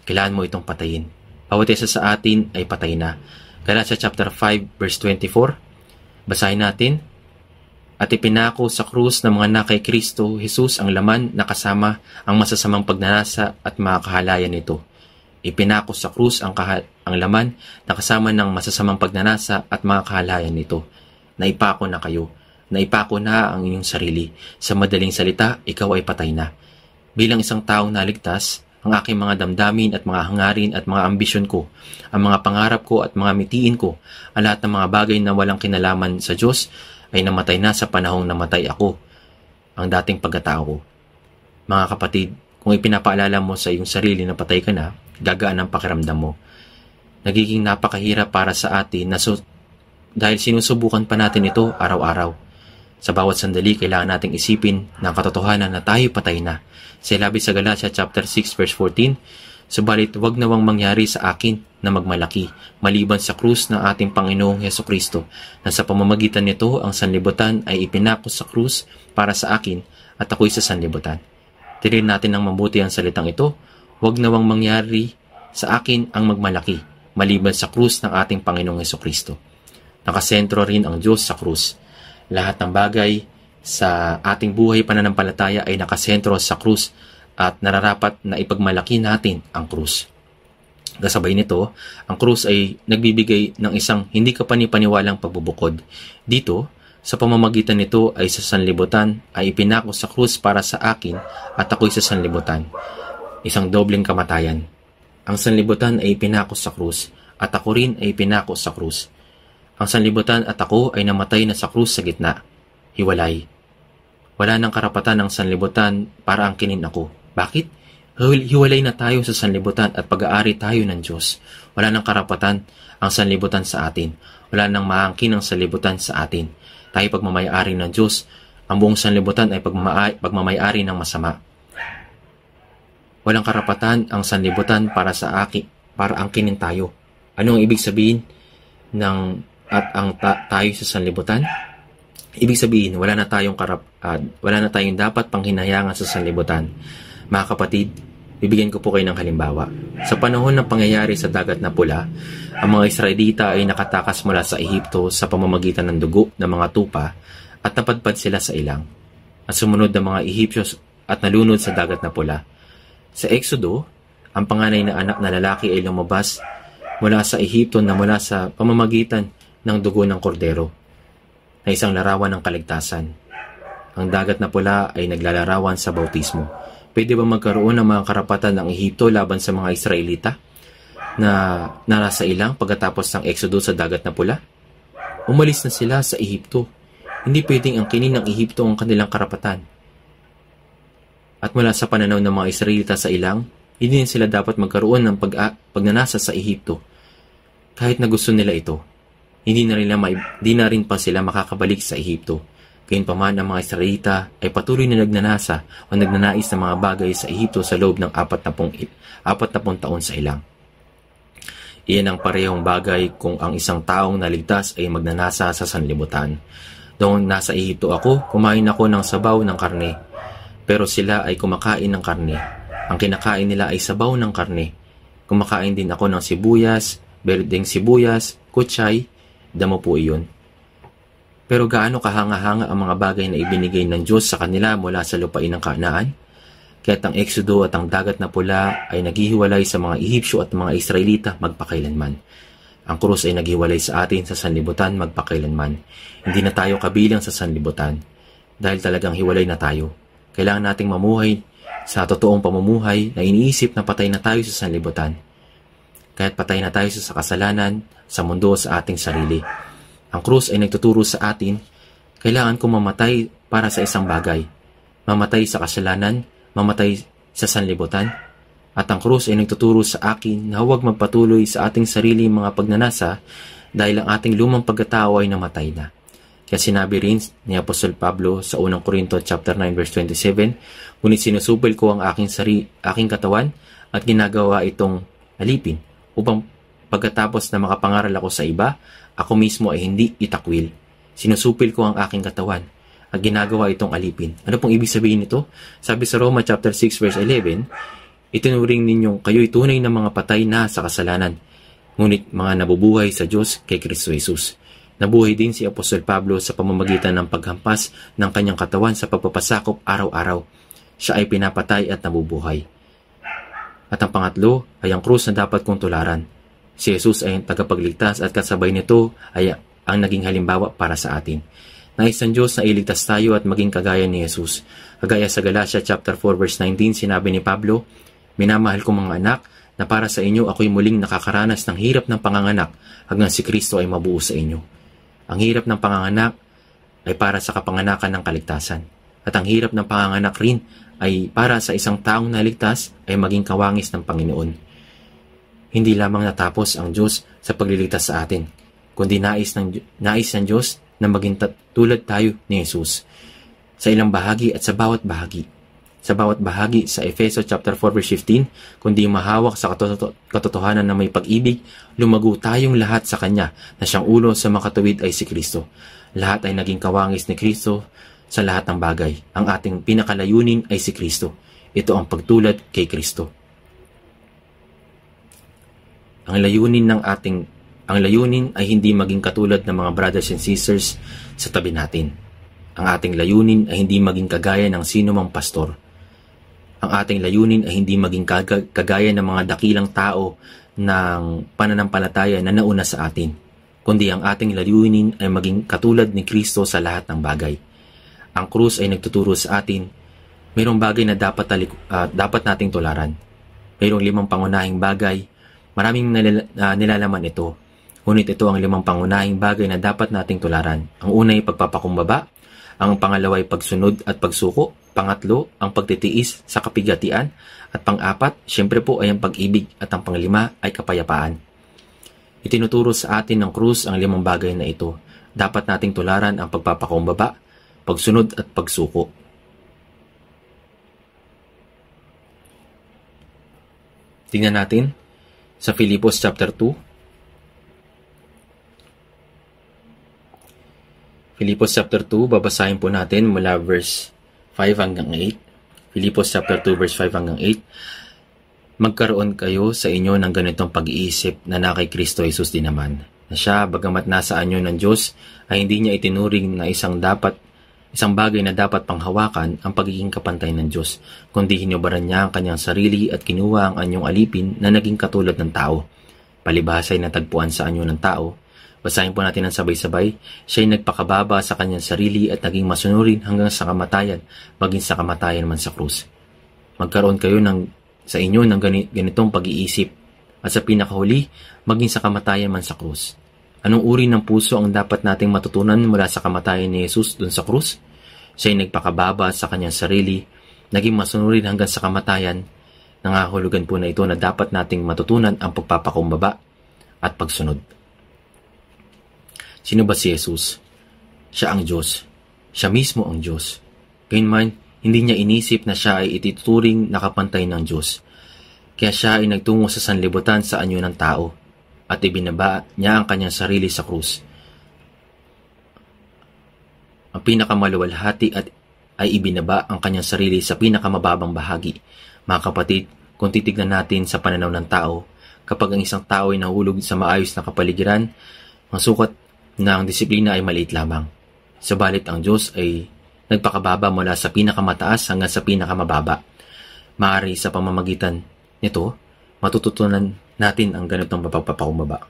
Kailan mo itong patayin. Bawat isa sa atin ay patay na. sa chapter 5 verse 24. Basahin natin at ipinako sa krus ng mga anak Kristo, Jesus ang laman na kasama ang masasamang pagnanasa at mga kahalayan nito. Ipinako sa krus ang, kahal, ang laman na kasama ng masasamang pagnanasa at mga kahalayan nito. Naipako na kayo. Naipako na ang inyong sarili. Sa madaling salita, ikaw ay patay na. Bilang isang taong naligtas, ang aking mga damdamin at mga hangarin at mga ambisyon ko, ang mga pangarap ko at mga mitiin ko, ang lahat ng mga bagay na walang kinalaman sa Diyos ay namatay na sa panahong namatay ako, ang dating pagkatao Mga kapatid, kung ipinapaalala mo sa iyong sarili na patay ka na, gagaan ang pakiramdam mo. Nagiging napakahirap para sa atin na so, dahil sinusubukan pa natin ito araw-araw. Sa bawat sandali, kailangan nating isipin ng katotohanan na tayo patay na. Sa labi sa Galatia chapter 6 verse 14, Subalit wag nawang mangyari sa akin na magmalaki maliban sa krus ng ating Panginoong Heso Kristo na sa pamamagitan nito ang sanlibutan ay ipinako sa krus para sa akin at ako'y sa sanlibutan. Tirin natin ng mabuti ang salitang ito, wag nawang mangyari sa akin ang magmalaki maliban sa krus ng ating Panginoong Heso Kristo. Nakasentro rin ang Diyos sa krus. Lahat ng bagay sa ating buhay pananampalataya ay nakasentro sa krus at nararapat na ipagmalaki natin ang krus. Kasabay nito, ang krus ay nagbibigay ng isang hindi kapanipaniwalang pagbubukod. Dito, sa pamamagitan nito ay sa sanlibutan ay ipinako sa krus para sa akin at ako'y sa sanlibutan. Isang dobleng kamatayan. Ang sanlibutan ay ipinako sa krus at ako rin ay ipinako sa krus. Ang sanlibutan at ako ay namatay na sa krus sa gitna. Hiwalay. Wala nang karapatan ng sanlibutan para ang kinin ako bakit? Hiwalay na tayo sa sanlibutan at pag-aari tayo ng Diyos. Wala nang karapatan ang sanlibutan sa atin. Wala nang maangkin ang sanlibutan sa atin. Tayo pagmamayari ng Diyos. Ang buong sanlibutan ay pagmamay- pagmamayari ng masama. Walang karapatan ang sanlibutan para sa akin, para angkinin tayo. Ano ang ibig sabihin ng at ang ta- tayo sa sanlibutan? Ibig sabihin, wala na tayong karap, uh, wala na tayong dapat panghinayangan sa sanlibutan. Mga kapatid, bibigyan ko po kayo ng halimbawa. Sa panahon ng pangyayari sa dagat na pula, ang mga Israelita ay nakatakas mula sa Ehipto sa pamamagitan ng dugo ng mga tupa at napadpad sila sa ilang. At sumunod ng mga Ehipsyos at nalunod sa dagat na pula. Sa Exodo, ang panganay na anak na lalaki ay lumabas mula sa Ehipto na mula sa pamamagitan ng dugo ng kordero na isang larawan ng kaligtasan. Ang dagat na pula ay naglalarawan sa bautismo Pwede ba magkaroon ng mga karapatan ng Ehipto laban sa mga Israelita na narasa ilang pagkatapos ng Exodo sa dagat na pula? Umalis na sila sa Ehipto. Hindi pwedeng angkinin ng Ehipto ang kanilang karapatan. At mula sa pananaw ng mga Israelita sa ilang, hindi na sila dapat magkaroon ng pag pagnanasa sa Ehipto. Kahit na gusto nila ito, hindi na, rin na, may, hindi na rin pa sila makakabalik sa Ehipto Gayunpaman ang mga Israelita ay patuloy na nagnanasa o nagnanais ng mga bagay sa Ehipto sa loob ng na na 40 taon sa ilang. Iyan ang parehong bagay kung ang isang taong naligtas ay magnanasa sa sanlibutan. Doon nasa Ehipto ako, kumain ako ng sabaw ng karne. Pero sila ay kumakain ng karne. Ang kinakain nila ay sabaw ng karne. Kumakain din ako ng sibuyas, berdeng sibuyas, kutsay, damo po iyon. Pero gaano kahanga-hanga ang mga bagay na ibinigay ng Diyos sa kanila mula sa lupain ng kanaan? Kaya't ang Eksodo at ang dagat na pula ay naghihiwalay sa mga Ehipsyo at mga Israelita magpakailanman. Ang krus ay naghiwalay sa atin sa sanlibutan magpakailanman. Hindi na tayo kabilang sa sanlibutan dahil talagang hiwalay na tayo. Kailangan nating mamuhay sa totoong pamumuhay na iniisip na patay na tayo sa sanlibutan. Kahit patay na tayo sa kasalanan, sa mundo, sa ating sarili ang krus ay nagtuturo sa atin, kailangan kong mamatay para sa isang bagay. Mamatay sa kasalanan, mamatay sa sanlibutan. At ang krus ay nagtuturo sa akin na huwag magpatuloy sa ating sarili mga pagnanasa dahil ang ating lumang pagkatao ay namatay na. Kaya sinabi rin ni Apostol Pablo sa 1 Corinto chapter 9 verse 27, ngunit sinusupil ko ang aking sari, aking katawan at ginagawa itong alipin upang pagkatapos na makapangaral ako sa iba ako mismo ay hindi itakwil. Sinusupil ko ang aking katawan at ginagawa itong alipin. Ano pong ibig sabihin nito? Sabi sa Roma chapter 6 verse 11, itinuring ninyong kayo'y tunay na mga patay na sa kasalanan, ngunit mga nabubuhay sa Diyos kay Kristo Jesus. Nabuhay din si Apostol Pablo sa pamamagitan ng paghampas ng kanyang katawan sa pagpapasakop araw-araw. Siya ay pinapatay at nabubuhay. At ang pangatlo ay ang krus na dapat kong tularan. Si Jesus ay ang tagapagligtas at kasabay nito ay ang naging halimbawa para sa atin. Nais ng Diyos na iligtas tayo at maging kagaya ni Jesus. Kagaya sa Galatia chapter 4 verse 19 sinabi ni Pablo, Minamahal ko mga anak na para sa inyo ako'y muling nakakaranas ng hirap ng panganganak hanggang si Kristo ay mabuo sa inyo. Ang hirap ng panganganak ay para sa kapanganakan ng kaligtasan. At ang hirap ng panganganak rin ay para sa isang taong naligtas ay maging kawangis ng Panginoon hindi lamang natapos ang Diyos sa pagliligtas sa atin, kundi nais ng, nais ng Diyos na maging tulad tayo ni Jesus sa ilang bahagi at sa bawat bahagi. Sa bawat bahagi sa Efeso chapter 4 verse 15, kundi mahawak sa katot katotohanan na may pag-ibig, lumago tayong lahat sa Kanya na siyang ulo sa makatawid ay si Kristo. Lahat ay naging kawangis ni Kristo sa lahat ng bagay. Ang ating pinakalayunin ay si Kristo. Ito ang pagtulad kay Kristo. Ang layunin ng ating ang layunin ay hindi maging katulad ng mga brothers and sisters sa tabi natin. Ang ating layunin ay hindi maging kagaya ng sino mang pastor. Ang ating layunin ay hindi maging kagaya ng mga dakilang tao ng pananampalataya na nauna sa atin, kundi ang ating layunin ay maging katulad ni Kristo sa lahat ng bagay. Ang krus ay nagtuturo sa atin, mayroong bagay na dapat, uh, dapat nating tularan. Mayroong limang pangunahing bagay Maraming nilala, uh, nilalaman ito. Ngunit ito ang limang pangunahing bagay na dapat nating tularan. Ang una ay pagpapakumbaba, ang pangalawa ay pagsunod at pagsuko, pangatlo ang pagtitiis sa kapigatian, at pang-apat, siyempre po ay ang pag-ibig at ang panglima ay kapayapaan. Itinuturo sa atin ng krus ang limang bagay na ito. Dapat nating tularan ang pagpapakumbaba, pagsunod at pagsuko. Tingnan natin sa Filipos chapter 2. Filipos chapter 2, babasahin po natin mula verse 5 hanggang 8. Filipos chapter 2 verse 5 hanggang 8. Magkaroon kayo sa inyo ng ganitong pag-iisip na na kay Kristo Jesus din naman. Na siya, bagamat nasa anyo ng Diyos, ay hindi niya itinuring na isang dapat Isang bagay na dapat panghawakan ang pagiging kapantay ng Diyos, kundi hinubaran niya ang kanyang sarili at kinuha ang anyong alipin na naging katulad ng tao. Palibhasa ay natagpuan sa anyo ng tao. Basahin po natin ang sabay-sabay, siya'y nagpakababa sa kanyang sarili at naging masunurin hanggang sa kamatayan, maging sa kamatayan man sa krus. Magkaroon kayo ng, sa inyo ng ganitong pag-iisip at sa pinakahuli, maging sa kamatayan man sa krus. Anong uri ng puso ang dapat nating matutunan mula sa kamatayan ni Jesus dun sa krus? Siya'y nagpakababa sa kanyang sarili, naging masunurin hanggang sa kamatayan. Nangahulugan po na ito na dapat nating matutunan ang pagpapakumbaba at pagsunod. Sino ba si Jesus? Siya ang Diyos. Siya mismo ang Diyos. Gayunman, hindi niya inisip na siya ay itituring nakapantay ng Diyos. Kaya siya ay nagtungo sa sanlibutan sa anyo ng tao at ibinaba niya ang kanyang sarili sa krus. Ang pinakamaluwalhati at ay ibinaba ang kanyang sarili sa pinakamababang bahagi. Mga kapatid, kung titignan natin sa pananaw ng tao, kapag ang isang tao ay nahulog sa maayos na kapaligiran, ang sukat na ang disiplina ay maliit lamang. Sabalit ang Diyos ay nagpakababa mula sa pinakamataas hanggang sa pinakamababa. Maari sa pamamagitan nito, matututunan natin ang ganitong pagpapakumbaba?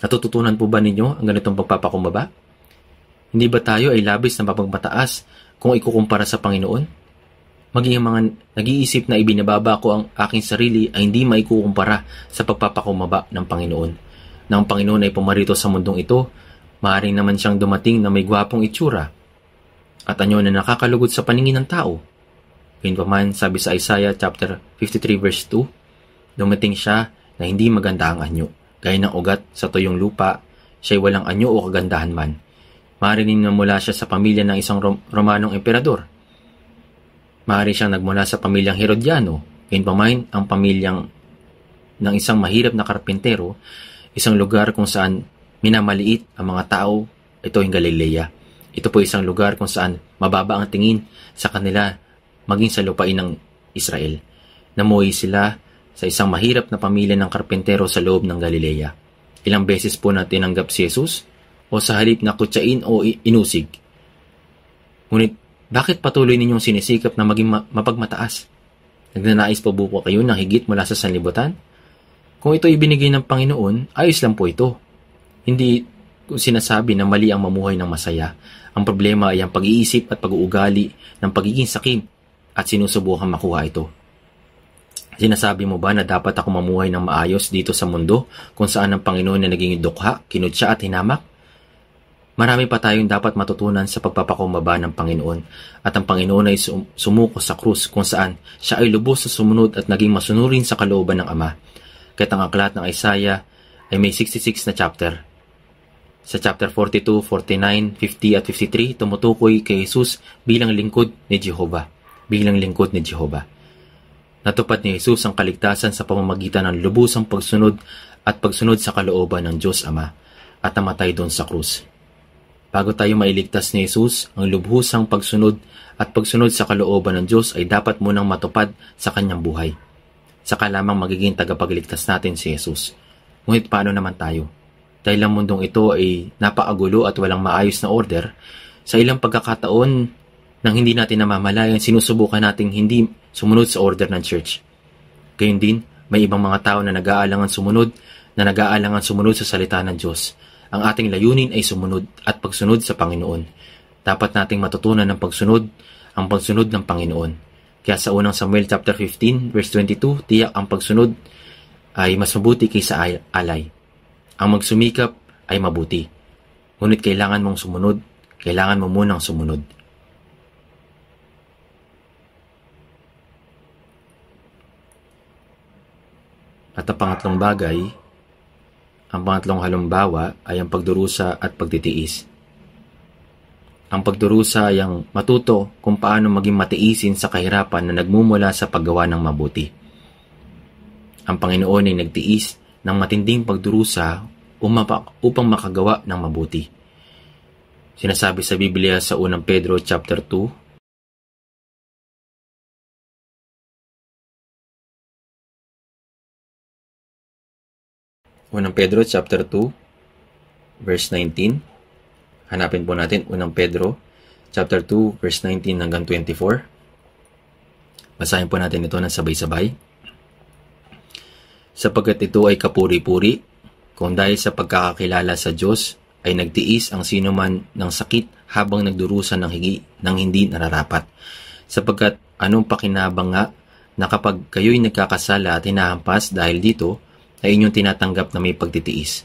Natututunan po ba ninyo ang ganitong pagpapakumbaba? Hindi ba tayo ay labis na mapagmataas kung ikukumpara sa Panginoon? Maging ang mga nag-iisip na ibinababa ko ang aking sarili ay hindi maikukumpara sa pagpapakumbaba ng Panginoon. Na ang Panginoon ay pumarito sa mundong ito, maaaring naman siyang dumating na may gwapong itsura at anyo na nakakalugod sa paningin ng tao. man, sabi sa Isaiah chapter 53 verse 2, dumating siya na hindi maganda ang anyo. Gaya ng ugat sa tuyong lupa, siya'y walang anyo o kagandahan man. Marinig na mula siya sa pamilya ng isang Rom- Romanong emperador. Maaari siyang nagmula sa pamilyang Herodiano, yun pa man ang pamilyang ng isang mahirap na karpintero, isang lugar kung saan minamaliit ang mga tao, ito yung Galilea. Ito po isang lugar kung saan mababa ang tingin sa kanila maging sa lupain ng Israel. Namuhi sila sa isang mahirap na pamilya ng karpentero sa loob ng Galilea. Ilang beses po na tinanggap si Jesus o sa halip na kutsain o inusig. Ngunit bakit patuloy ninyong sinisikap na maging mapagmataas? Nagnanais pa po, po kayo ng higit mula sa sanlibutan? Kung ito ibinigay ng Panginoon, ayos lang po ito. Hindi kung sinasabi na mali ang mamuhay ng masaya. Ang problema ay ang pag-iisip at pag-uugali ng pagiging sakim at sinusubukan makuha ito. Sinasabi mo ba na dapat ako mamuhay ng maayos dito sa mundo kung saan ang Panginoon na naging dukha, kinutsa at hinamak? Marami pa tayong dapat matutunan sa pagpapakumbaba ng Panginoon at ang Panginoon ay sumuko sa krus kung saan siya ay lubos sa sumunod at naging masunurin sa kalooban ng Ama. Kahit ang aklat ng Isaiah ay may 66 na chapter. Sa chapter 42, 49, 50 at 53 tumutukoy kay Jesus bilang lingkod ni Jehovah. Bilang lingkod ni Jehovah. Natupad ni Jesus ang kaligtasan sa pamamagitan ng lubusang pagsunod at pagsunod sa kalooban ng Diyos Ama at namatay doon sa krus. Bago tayo mailigtas ni Jesus, ang lubhusang pagsunod at pagsunod sa kalooban ng Diyos ay dapat munang matupad sa kanyang buhay. Saka lamang magiging tagapagligtas natin si Jesus. Ngunit paano naman tayo? Dahil ang mundong ito ay napaagulo at walang maayos na order, sa ilang pagkakataon nang hindi natin namamalayan, sinusubukan nating hindi sumunod sa order ng church. Gayun din, may ibang mga tao na nag-aalangan sumunod na nag-aalangan sumunod sa salita ng Diyos. Ang ating layunin ay sumunod at pagsunod sa Panginoon. Dapat nating matutunan ng pagsunod ang pagsunod ng Panginoon. Kaya sa unang Samuel chapter 15 verse 22, tiyak ang pagsunod ay mas mabuti kaysa alay. Ang magsumikap ay mabuti. Ngunit kailangan mong sumunod, kailangan mo munang sumunod. At ang pangatlong bagay, ang pangatlong halimbawa ay ang pagdurusa at pagtitiis. Ang pagdurusa ay ang matuto kung paano maging matiisin sa kahirapan na nagmumula sa paggawa ng mabuti. Ang Panginoon ay nagtiis ng matinding pagdurusa upang makagawa ng mabuti. Sinasabi sa Biblia sa 1 Pedro chapter 2 Unang Pedro chapter 2 verse 19. Hanapin po natin Unang Pedro chapter 2 verse 19 hanggang 24. Basahin po natin ito nang sabay-sabay. Sapagkat ito ay kapuri-puri, kung dahil sa pagkakakilala sa Diyos ay nagtiis ang sino man ng sakit habang nagdurusa ng, higi, ng hindi nararapat. Sapagkat anong pakinabang nga na kapag kayo'y nagkakasala at hinahampas dahil dito, ay inyong tinatanggap na may pagtitiis.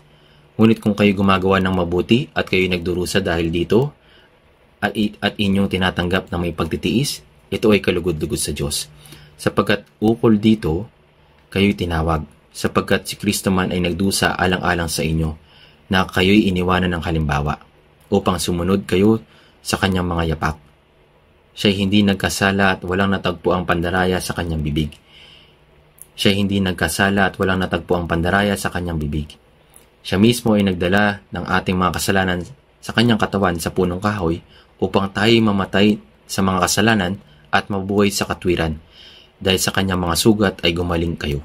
Ngunit kung kayo gumagawa ng mabuti at kayo nagdurusa dahil dito at, at inyong tinatanggap na may pagtitiis, ito ay kalugod-lugod sa Diyos. Sapagkat ukol dito, kayo tinawag, sapagkat si Kristo man ay nagdusa alang-alang sa inyo na kayo'y iniwanan ng halimbawa upang sumunod kayo sa kanyang mga yapak. Siya'y hindi nagkasala at walang natagpo ang pandaraya sa kanyang bibig siya hindi nagkasala at walang natagpo ang pandaraya sa kanyang bibig. Siya mismo ay nagdala ng ating mga kasalanan sa kanyang katawan sa punong kahoy upang tayo mamatay sa mga kasalanan at mabuhay sa katwiran dahil sa kanyang mga sugat ay gumaling kayo.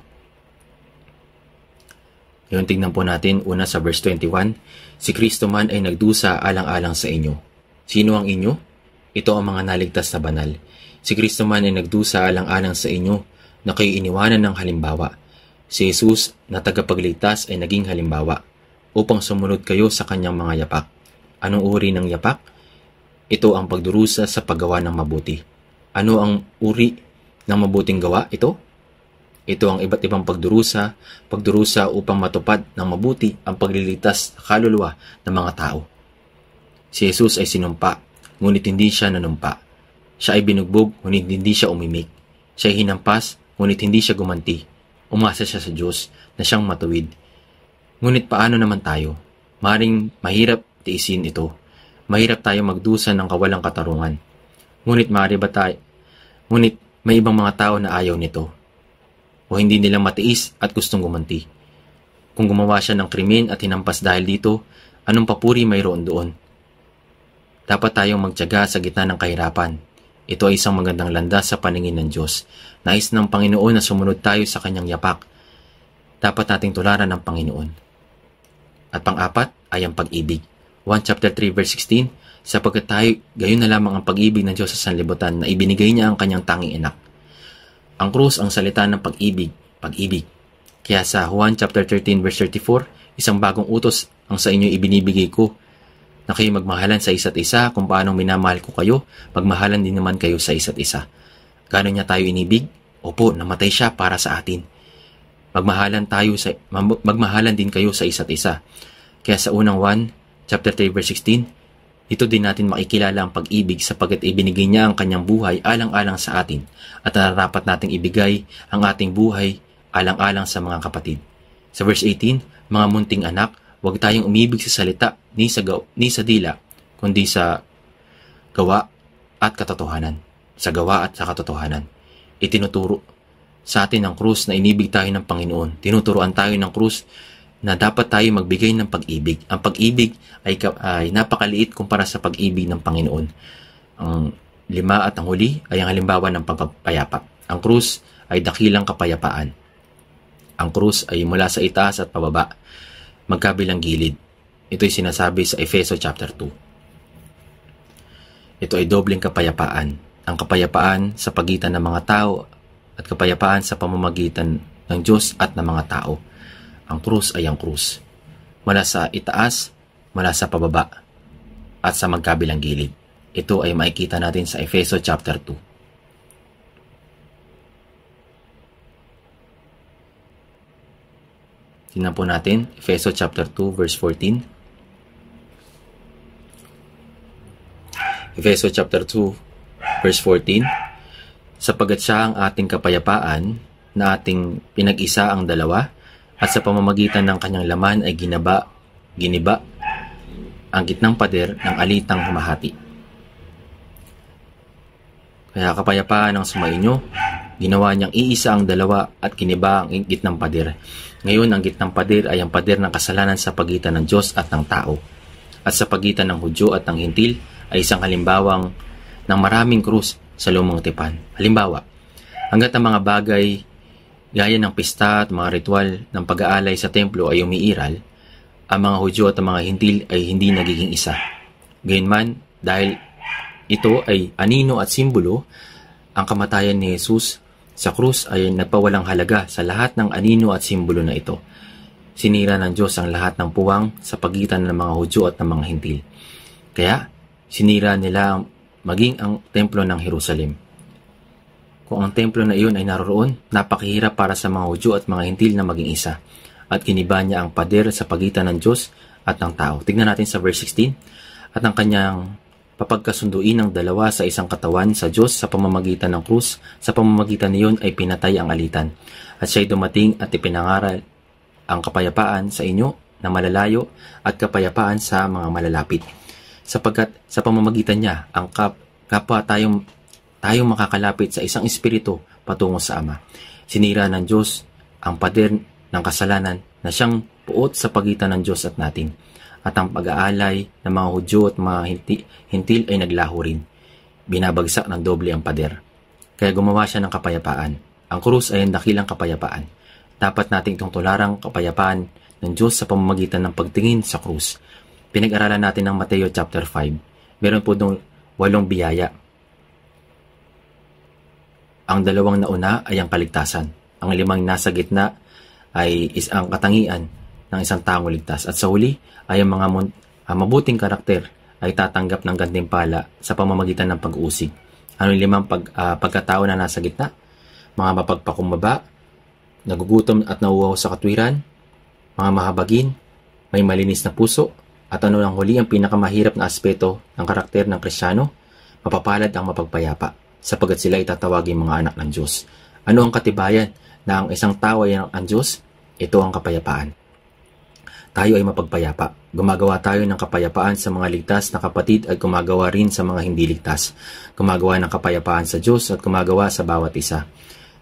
Ngayon tignan po natin una sa verse 21, si Kristo man ay nagdusa alang-alang sa inyo. Sino ang inyo? Ito ang mga naligtas na banal. Si Kristo man ay nagdusa alang-alang sa inyo na kayo iniwanan ng halimbawa. Si Jesus na tagapagligtas ay naging halimbawa upang sumunod kayo sa kanyang mga yapak. Anong uri ng yapak? Ito ang pagdurusa sa paggawa ng mabuti. Ano ang uri ng mabuting gawa? Ito? Ito ang iba't ibang pagdurusa, pagdurusa upang matupad ng mabuti ang pagliligtas sa kaluluwa ng mga tao. Si Jesus ay sinumpa, ngunit hindi siya nanumpa. Siya ay binugbog, ngunit hindi siya umimik. Siya ay hinampas, Ngunit hindi siya gumanti. Umasa siya sa Diyos na siyang matuwid. Ngunit paano naman tayo? Maring mahirap tiisin ito. Mahirap tayo magdusa ng kawalang katarungan. Ngunit maaari ba tayo? Ngunit may ibang mga tao na ayaw nito. O hindi nila matiis at gustong gumanti. Kung gumawa siya ng krimen at hinampas dahil dito, anong papuri mayroon doon? Dapat tayong magtyaga sa gitna ng kahirapan ito ay isang magandang landas sa paningin ng Diyos. Nais ng Panginoon na sumunod tayo sa kanyang yapak. Dapat nating tularan ng Panginoon. At pang-apat ay ang pag-ibig. 1 chapter 3 verse 16, sapagkat tayo gayon na lamang ang pag-ibig ng Diyos sa sanlibutan na ibinigay niya ang kanyang tanging anak. Ang krus ang salita ng pag-ibig, pag-ibig. Kaya sa Juan chapter 13 verse 34, isang bagong utos ang sa inyo ibinibigay ko na kayo magmahalan sa isa't isa, kung paanong minamahal ko kayo, magmahalan din naman kayo sa isa't isa. Gano'n niya tayo inibig? Opo, namatay siya para sa atin. Magmahalan tayo sa magmahalan din kayo sa isa't isa. Kaya sa unang 1, chapter 3 verse 16, dito din natin makikilala ang pag-ibig sapagkat ibinigay niya ang kanyang buhay alang-alang sa atin at nararapat nating ibigay ang ating buhay alang-alang sa mga kapatid. Sa verse 18, mga munting anak, Huwag tayong umibig sa salita ni sa, gaw, ni sa dila, kundi sa gawa at katotohanan. Sa gawa at sa katotohanan. Itinuturo sa atin ng krus na inibig tayo ng Panginoon. Tinuturoan tayo ng krus na dapat tayo magbigay ng pag-ibig. Ang pag-ibig ay, ay napakaliit kumpara sa pag-ibig ng Panginoon. Ang lima at ang huli ay ang halimbawa ng pagpapayapa. Ang krus ay dakilang kapayapaan. Ang krus ay mula sa itaas at pababa magkabilang gilid. Ito ay sinasabi sa Efeso chapter 2. Ito ay dobling kapayapaan. Ang kapayapaan sa pagitan ng mga tao at kapayapaan sa pamamagitan ng Diyos at ng mga tao. Ang krus ay ang krus. Mula sa itaas, mula sa pababa, at sa magkabilang gilid. Ito ay makikita natin sa Efeso chapter 2. Tingnan po natin, Efeso chapter 2 verse 14. Efeso chapter 2 verse 14. Sapagat siya ang ating kapayapaan na ating pinag-isa ang dalawa at sa pamamagitan ng kanyang laman ay ginaba, giniba ang gitnang pader ng alitang humahati. Kaya kapayapaan ang sumainyo, ginawa niyang iisa ang dalawa at kiniba ang gitnang pader ngayon ang gitnang pader ay ang pader ng kasalanan sa pagitan ng Diyos at ng tao. At sa pagitan ng Hudyo at ng Hintil ay isang halimbawang ng maraming krus sa lumang tipan. Halimbawa, hanggat ang mga bagay gaya ng pista at mga ritual ng pag-aalay sa templo ay umiiral, ang mga Hudyo at ang mga Hintil ay hindi nagiging isa. Gayunman, dahil ito ay anino at simbolo, ang kamatayan ni Jesus sa krus ay nagpawalang halaga sa lahat ng anino at simbolo na ito. Sinira ng Diyos ang lahat ng puwang sa pagitan ng mga Hudyo at ng mga Hintil. Kaya, sinira nila maging ang templo ng Jerusalem. Kung ang templo na iyon ay naroon, napakahirap para sa mga Hudyo at mga Hintil na maging isa. At giniba niya ang pader sa pagitan ng Diyos at ng tao. Tignan natin sa verse 16. At ang kanyang papagkasunduin ng dalawa sa isang katawan sa Diyos sa pamamagitan ng krus. Sa pamamagitan niyon ay pinatay ang alitan. At siya'y dumating at ipinangaral ang kapayapaan sa inyo na malalayo at kapayapaan sa mga malalapit. Sapagkat sa pamamagitan niya, ang kap kapwa tayong, tayong makakalapit sa isang espiritu patungo sa Ama. Sinira ng Diyos ang pader ng kasalanan na siyang puot sa pagitan ng Diyos at natin at ang pag-aalay ng mga Hudyo at mga hintil ay naglaho rin. Binabagsak ng doble ang pader. Kaya gumawa siya ng kapayapaan. Ang krus ay ang dakilang kapayapaan. Dapat nating itong tolarang kapayapaan ng Diyos sa pamamagitan ng pagtingin sa krus. Pinag-aralan natin ng Mateo chapter 5. Meron po doon walong biyaya. Ang dalawang nauna ay ang kaligtasan. Ang limang nasa gitna ay is ang katangian ng isang taong ligtas at sa huli ay ang mga ang mabuting karakter ay tatanggap ng gantimpala sa pamamagitan ng pag-usig. Ano yung limang pag, uh, ah, pagkatao na nasa gitna? Mga mapagpakumbaba, nagugutom at nauuhaw sa katwiran, mga mahabagin, may malinis na puso, at ano lang huli ang pinakamahirap na aspeto ng karakter ng krisyano? Mapapalad ang mapagpayapa, sapagat sila itatawagin mga anak ng Diyos. Ano ang katibayan na ang isang tao ay anak ng Diyos? Ito ang kapayapaan tayo ay mapagpayapa. Gumagawa tayo ng kapayapaan sa mga ligtas na kapatid at gumagawa rin sa mga hindi ligtas. Gumagawa ng kapayapaan sa Diyos at gumagawa sa bawat isa.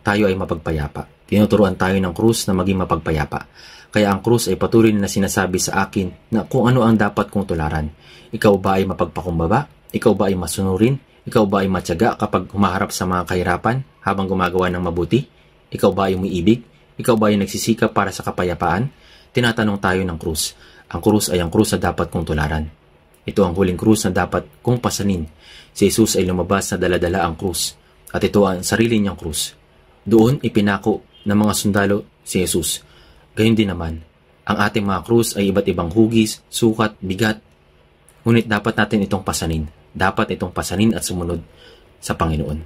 Tayo ay mapagpayapa. Tinuturuan tayo ng krus na maging mapagpayapa. Kaya ang krus ay patuloy na sinasabi sa akin na kung ano ang dapat kong tularan. Ikaw ba ay mapagpakumbaba? Ikaw ba ay masunurin? Ikaw ba ay matyaga kapag humaharap sa mga kahirapan habang gumagawa ng mabuti? Ikaw ba ay umiibig? Ikaw ba ay nagsisikap para sa kapayapaan? tinatanong tayo ng krus. Ang krus ay ang krus na dapat kong tularan. Ito ang huling krus na dapat kong pasanin. Si Jesus ay lumabas na daladala ang krus at ito ang sarili niyang krus. Doon ipinako ng mga sundalo si Jesus. Gayun din naman, ang ating mga krus ay iba't ibang hugis, sukat, bigat. Ngunit dapat natin itong pasanin. Dapat itong pasanin at sumunod sa Panginoon.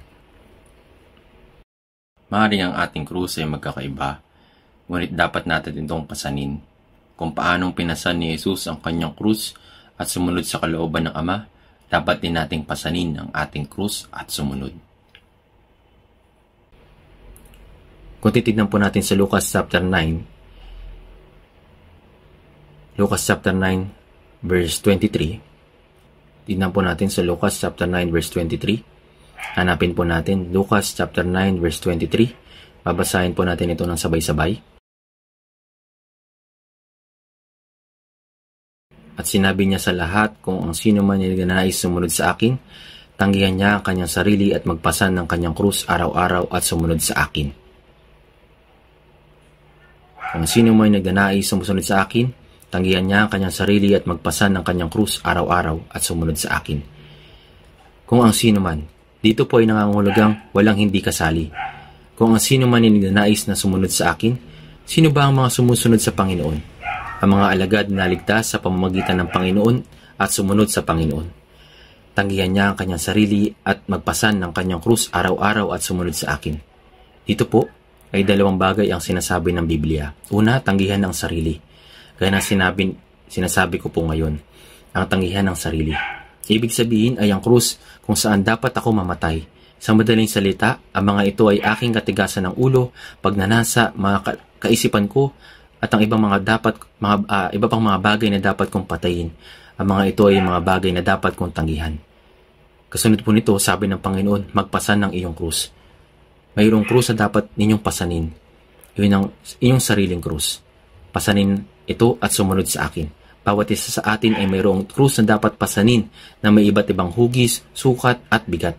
Maaaring ang ating krus ay magkakaiba Ngunit dapat natin itong pasanin kung paanong pinasan ni Jesus ang kanyang krus at sumunod sa kalooban ng Ama, dapat din nating pasanin ang ating krus at sumunod. Kung titignan po natin sa Lucas chapter 9, Lucas chapter 9 verse 23, tignan po natin sa Lucas chapter 9 verse 23, hanapin po natin Lucas chapter 9 verse 23, babasahin po natin ito ng sabay-sabay. At sinabi niya sa lahat kung ang sino man nilganais sumunod sa akin, tanggihan niya ang kanyang sarili at magpasan ng kanyang krus araw-araw at sumunod sa akin. Kung sino man nagnanais sumunod sa akin, tanggihan niya ang kanyang sarili at magpasan ng kanyang krus araw-araw at sumunod sa akin. Kung ang sino man, dito po ay nangangulugang walang hindi kasali. Kung ang sino man nagnanais na sumunod sa akin, sino ba ang mga sumusunod sa Panginoon? Ang mga alagad na ligtas sa pamamagitan ng Panginoon at sumunod sa Panginoon. Tanggihan niya ang kanyang sarili at magpasan ng kanyang krus araw-araw at sumunod sa akin. Dito po ay dalawang bagay ang sinasabi ng Biblia. Una, tanggihan ang sarili. Gaya na sinabi, sinasabi ko po ngayon, ang tanggihan ng sarili. Ibig sabihin ay ang krus kung saan dapat ako mamatay. Sa madaling salita, ang mga ito ay aking katigasan ng ulo, pagnanasa, mga ka- kaisipan ko, at ang ibang mga dapat mga uh, iba pang mga bagay na dapat kong patayin. Ang mga ito ay mga bagay na dapat kong tanggihan. Kasunod po nito, sabi ng Panginoon, magpasan ng iyong krus. Mayroong krus na dapat ninyong pasanin. Yun ang inyong sariling krus. Pasanin ito at sumunod sa akin. Bawat isa sa atin ay mayroong krus na dapat pasanin na may iba't ibang hugis, sukat at bigat.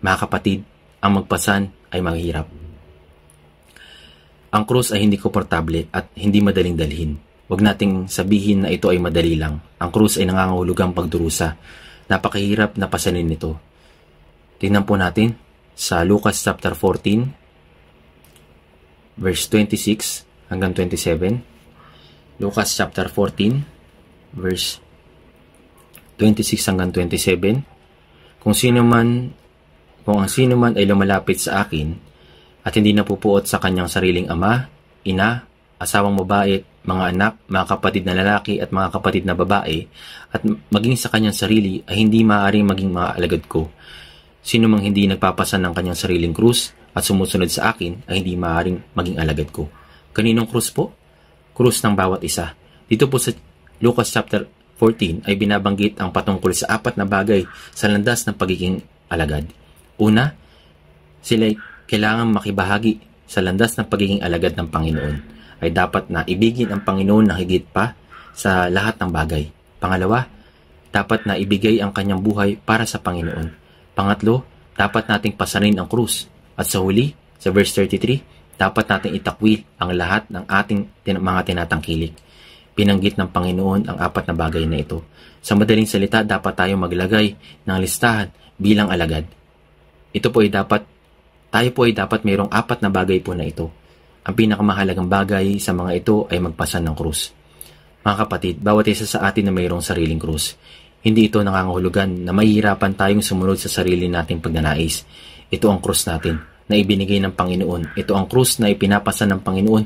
Mga kapatid, ang magpasan ay mahirap. Ang krus ay hindi komportable at hindi madaling dalhin. Huwag nating sabihin na ito ay madali lang. Ang krus ay nangangahulugang pagdurusa. Napakahirap na pasanin nito. Tingnan po natin sa Lucas chapter 14 verse 26 hanggang 27. Lucas chapter 14 verse 26 hanggang 27. Kung sino man kung ang sino man ay lumalapit sa akin at hindi napupuot sa kanyang sariling ama, ina, asawang mabait, mga anak, mga kapatid na lalaki at mga kapatid na babae at maging sa kanyang sarili ay hindi maaaring maging mga alagad ko. Sino mang hindi nagpapasan ng kanyang sariling krus at sumusunod sa akin ay hindi maaaring maging alagad ko. Kaninong krus po? Krus ng bawat isa. Dito po sa Lucas chapter 14 ay binabanggit ang patungkol sa apat na bagay sa landas ng pagiging alagad. Una, sila'y kailangan makibahagi sa landas ng pagiging alagad ng Panginoon ay dapat na ibigin ang Panginoon na higit pa sa lahat ng bagay. Pangalawa, dapat na ibigay ang kanyang buhay para sa Panginoon. Pangatlo, dapat nating pasarin ang krus. At sa huli, sa verse 33, dapat nating itakwil ang lahat ng ating tin- mga tinatangkilik. Pinanggit ng Panginoon ang apat na bagay na ito. Sa madaling salita, dapat tayo maglagay ng listahan bilang alagad. Ito po ay dapat tayo po ay dapat mayroong apat na bagay po na ito. Ang pinakamahalagang bagay sa mga ito ay magpasan ng krus. Mga kapatid, bawat isa sa atin na mayroong sariling krus. Hindi ito nangangahulugan na mahihirapan tayong sumunod sa sarili nating pagnanais. Ito ang krus natin na ibinigay ng Panginoon. Ito ang krus na ipinapasan ng Panginoon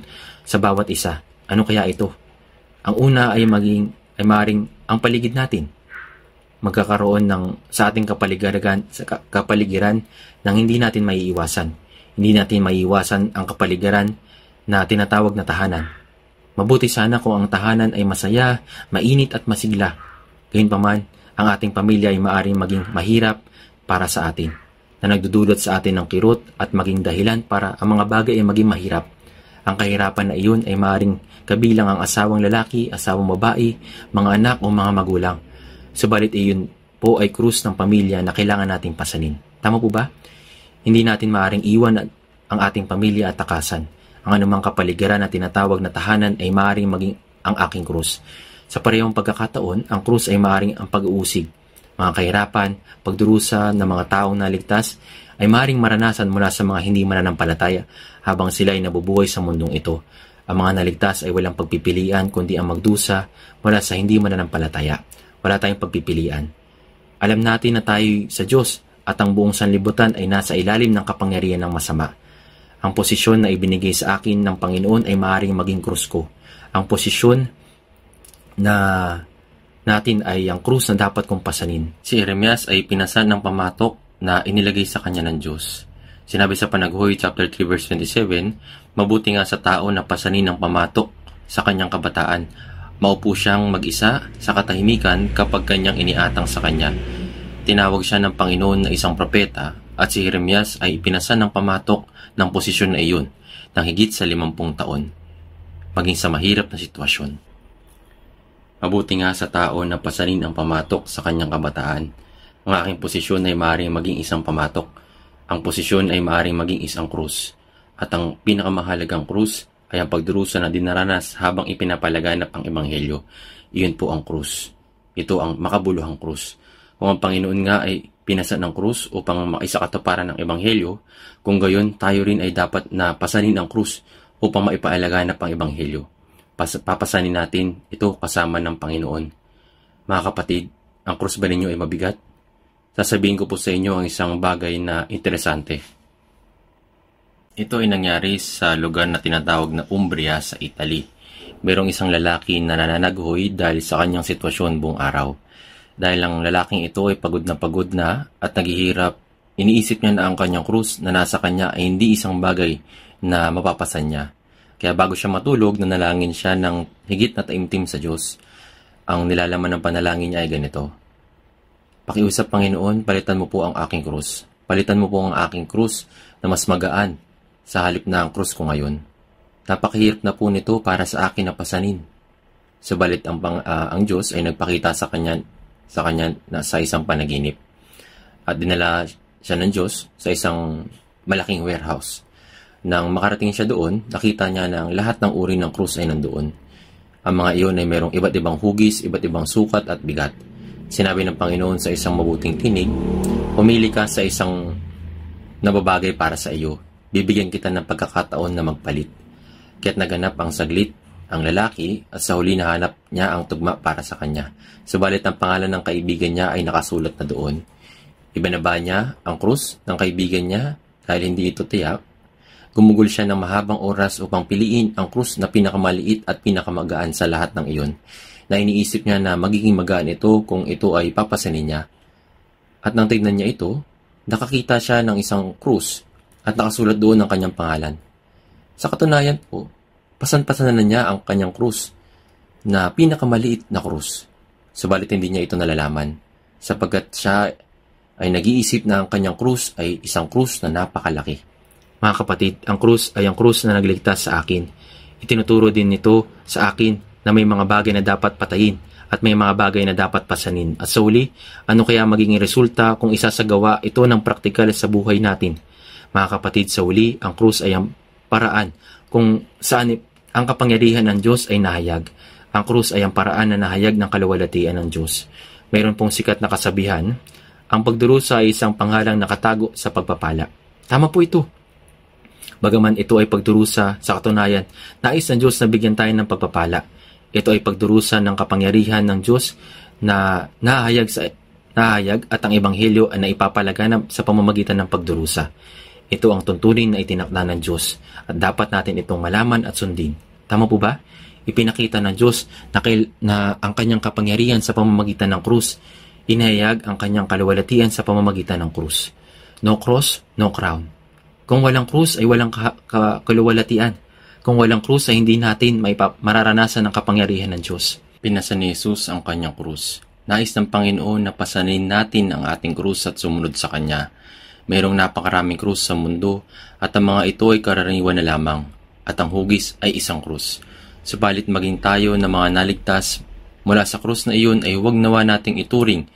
sa bawat isa. Ano kaya ito? Ang una ay maging ay maring ang paligid natin magkakaroon ng sa ating kapaligiran, sa kapaligiran nang hindi natin maiiwasan. Hindi natin maiiwasan ang kapaligiran na tinatawag na tahanan. Mabuti sana kung ang tahanan ay masaya, mainit at masigla. Gayunpaman, ang ating pamilya ay maaring maging mahirap para sa atin na nagdudulot sa atin ng kirot at maging dahilan para ang mga bagay ay maging mahirap. Ang kahirapan na iyon ay maaring kabilang ang asawang lalaki, asawang babae, mga anak o mga magulang. Subalit iyon eh, po ay krus ng pamilya na kailangan nating pasanin. Tama po ba? Hindi natin maaring iwan ang ating pamilya at takasan. Ang anumang kapaligiran na tinatawag na tahanan ay maaring maging ang aking krus. Sa parehong pagkakataon, ang krus ay maaring ang pag-uusig, mga kahirapan, pagdurusa ng mga taong naligtas ay maaring maranasan mula sa mga hindi mananampalataya habang sila ay nabubuhay sa mundong ito. Ang mga naligtas ay walang pagpipilian kundi ang magdusa mula sa hindi mananampalataya. Wala tayong pagpipilian. Alam natin na tayo sa Diyos at ang buong sanlibutan ay nasa ilalim ng kapangyarihan ng masama. Ang posisyon na ibinigay sa akin ng Panginoon ay maaaring maging krus ko. Ang posisyon na natin ay ang krus na dapat kong pasanin. Si Jeremias ay pinasan ng pamatok na inilagay sa kanya ng Diyos. Sinabi sa Panaghoy chapter 3 verse 27, Mabuti nga sa tao na pasanin ng pamatok sa kanyang kabataan Maupo siyang mag-isa sa katahimikan kapag kanyang iniatang sa kanya. Tinawag siya ng Panginoon na isang propeta at si Jeremias ay ipinasa ng pamatok ng posisyon na iyon ng higit sa limampung taon, maging sa mahirap na sitwasyon. Mabuti nga sa tao na pasanin ang pamatok sa kanyang kabataan. Ang aking posisyon ay maaaring maging isang pamatok. Ang posisyon ay maaaring maging isang krus. At ang pinakamahalagang krus ay ang pagdurusa na dinaranas habang ipinapalaganap ang Ebanghelyo. Iyon po ang krus. Ito ang makabuluhang krus. Kung ang Panginoon nga ay pinasa ng krus upang maisakatuparan ng Ebanghelyo, kung gayon tayo rin ay dapat na pasanin ang krus upang maipaalaganap ang Ebanghelyo. Pas- papasanin natin ito kasama ng Panginoon. Mga kapatid, ang krus ba ninyo ay mabigat? Sasabihin ko po sa inyo ang isang bagay na interesante. Ito ay nangyari sa lugar na tinatawag na Umbria sa Italy. Merong isang lalaki na nananaghoy dahil sa kanyang sitwasyon buong araw. Dahil ang lalaking ito ay pagod na pagod na at naghihirap, iniisip niya na ang kanyang krus na nasa kanya ay hindi isang bagay na mapapasan niya. Kaya bago siya matulog, nanalangin siya ng higit na taimtim sa Diyos. Ang nilalaman ng panalangin niya ay ganito, Pakiusap Panginoon, palitan mo po ang aking krus. Palitan mo po ang aking krus na mas magaan sa halip na ang krus ko ngayon. Napakahirap na po nito para sa akin na pasanin. Sabalit ang, pang, uh, ah, ang Diyos ay nagpakita sa kanya, sa kanya na sa isang panaginip. At dinala siya ng Diyos sa isang malaking warehouse. Nang makarating siya doon, nakita niya na lahat ng uri ng krus ay nandoon. Ang mga iyon ay mayroong iba't ibang hugis, iba't ibang sukat at bigat. Sinabi ng Panginoon sa isang mabuting tinig, Pumili ka sa isang nababagay para sa iyo bibigyan kita ng pagkakataon na magpalit. Kaya't naganap ang saglit, ang lalaki, at sa huli nahanap niya ang tugma para sa kanya. Subalit ang pangalan ng kaibigan niya ay nakasulat na doon. Ibinaba niya ang krus ng kaibigan niya dahil hindi ito tiyak. Gumugol siya ng mahabang oras upang piliin ang krus na pinakamaliit at pinakamagaan sa lahat ng iyon na iniisip niya na magiging magaan ito kung ito ay papasanin niya. At nang tignan niya ito, nakakita siya ng isang krus at nakasulat doon ang kanyang pangalan. Sa katunayan po, pasan-pasan na niya ang kanyang krus na pinakamaliit na krus. Subalit hindi niya ito nalalaman sapagkat siya ay nag-iisip na ang kanyang krus ay isang krus na napakalaki. Mga kapatid, ang krus ay ang krus na nagligtas sa akin. Itinuturo din nito sa akin na may mga bagay na dapat patayin at may mga bagay na dapat pasanin. At sa uli, ano kaya magiging resulta kung isasagawa ito ng praktikal sa buhay natin? Mga kapatid, sa uli, ang krus ay ang paraan kung saan ang kapangyarihan ng Diyos ay nahayag. Ang krus ay ang paraan na nahayag ng kalawalatian ng Diyos. Mayroon pong sikat na kasabihan, ang pagdurusa ay isang pangalang nakatago sa pagpapala. Tama po ito. Bagaman ito ay pagdurusa sa katunayan, nais ng Diyos na bigyan tayo ng pagpapala. Ito ay pagdurusa ng kapangyarihan ng Diyos na nahayag sa nahayag at ang ebanghelyo ay naipapalaganap sa pamamagitan ng pagdurusa. Ito ang tuntunin na itinakda ng Diyos at dapat natin itong malaman at sundin. Tama po ba? Ipinakita ng Diyos na, kail, na ang kanyang kapangyarihan sa pamamagitan ng krus. Inayag ang kanyang kalawalatian sa pamamagitan ng krus. No cross, no crown. Kung walang krus ay walang ka- ka- kaluwalatian. Kung walang krus ay hindi natin may mararanasan ang kapangyarihan ng Diyos. Pinasan ni Jesus ang kanyang krus. Nais ng Panginoon na pasanin natin ang ating krus at sumunod sa Kanya Merong napakaraming krus sa mundo at ang mga ito ay karaniwan na lamang at ang hugis ay isang krus. Subalit maging tayo na mga naligtas mula sa krus na iyon ay huwag nawa nating ituring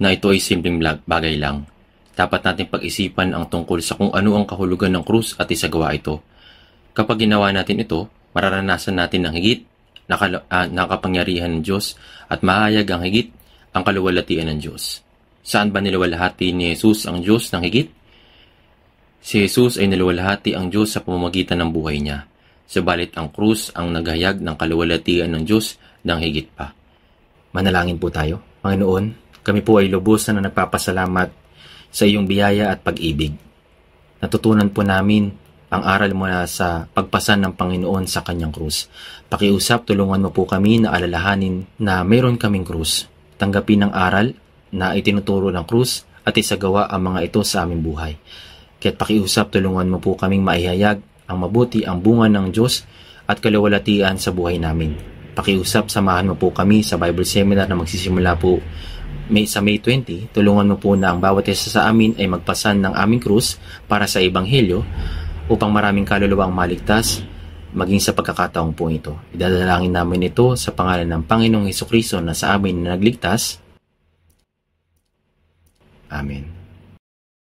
na ito ay simpleng bagay lang. Dapat natin pag-isipan ang tungkol sa kung ano ang kahulugan ng krus at isagawa ito. Kapag ginawa natin ito, mararanasan natin ang higit na uh, ah, nakapangyarihan ng Diyos at maayag ang higit ang kaluwalhatian ng Diyos. Saan ba nilawalhati ni Jesus ang Diyos ng higit? Si Jesus ay naluwalhati ang Diyos sa pamamagitan ng buhay niya. Subalit ang krus ang naghayag ng kaluwalhatian ng Diyos ng higit pa. Manalangin po tayo. Panginoon, kami po ay lubos na nagpapasalamat sa iyong biyaya at pag-ibig. Natutunan po namin ang aral mo sa pagpasan ng Panginoon sa kanyang krus. Pakiusap, tulungan mo po kami na alalahanin na meron kaming krus. Tanggapin ang aral na itinuturo ng krus at isagawa ang mga ito sa aming buhay. Kaya't pakiusap tulungan mo po kaming maihayag ang mabuti ang bunga ng Diyos at kalawalatian sa buhay namin. Pakiusap, samahan mo po kami sa Bible Seminar na magsisimula po May, sa May 20. Tulungan mo po na ang bawat isa sa amin ay magpasan ng aming krus para sa Ebanghelyo upang maraming kaluluwa ang maligtas maging sa pagkakataong po ito. Idadalangin namin ito sa pangalan ng Panginoong Heso Kristo na sa amin na nagligtas. Amen.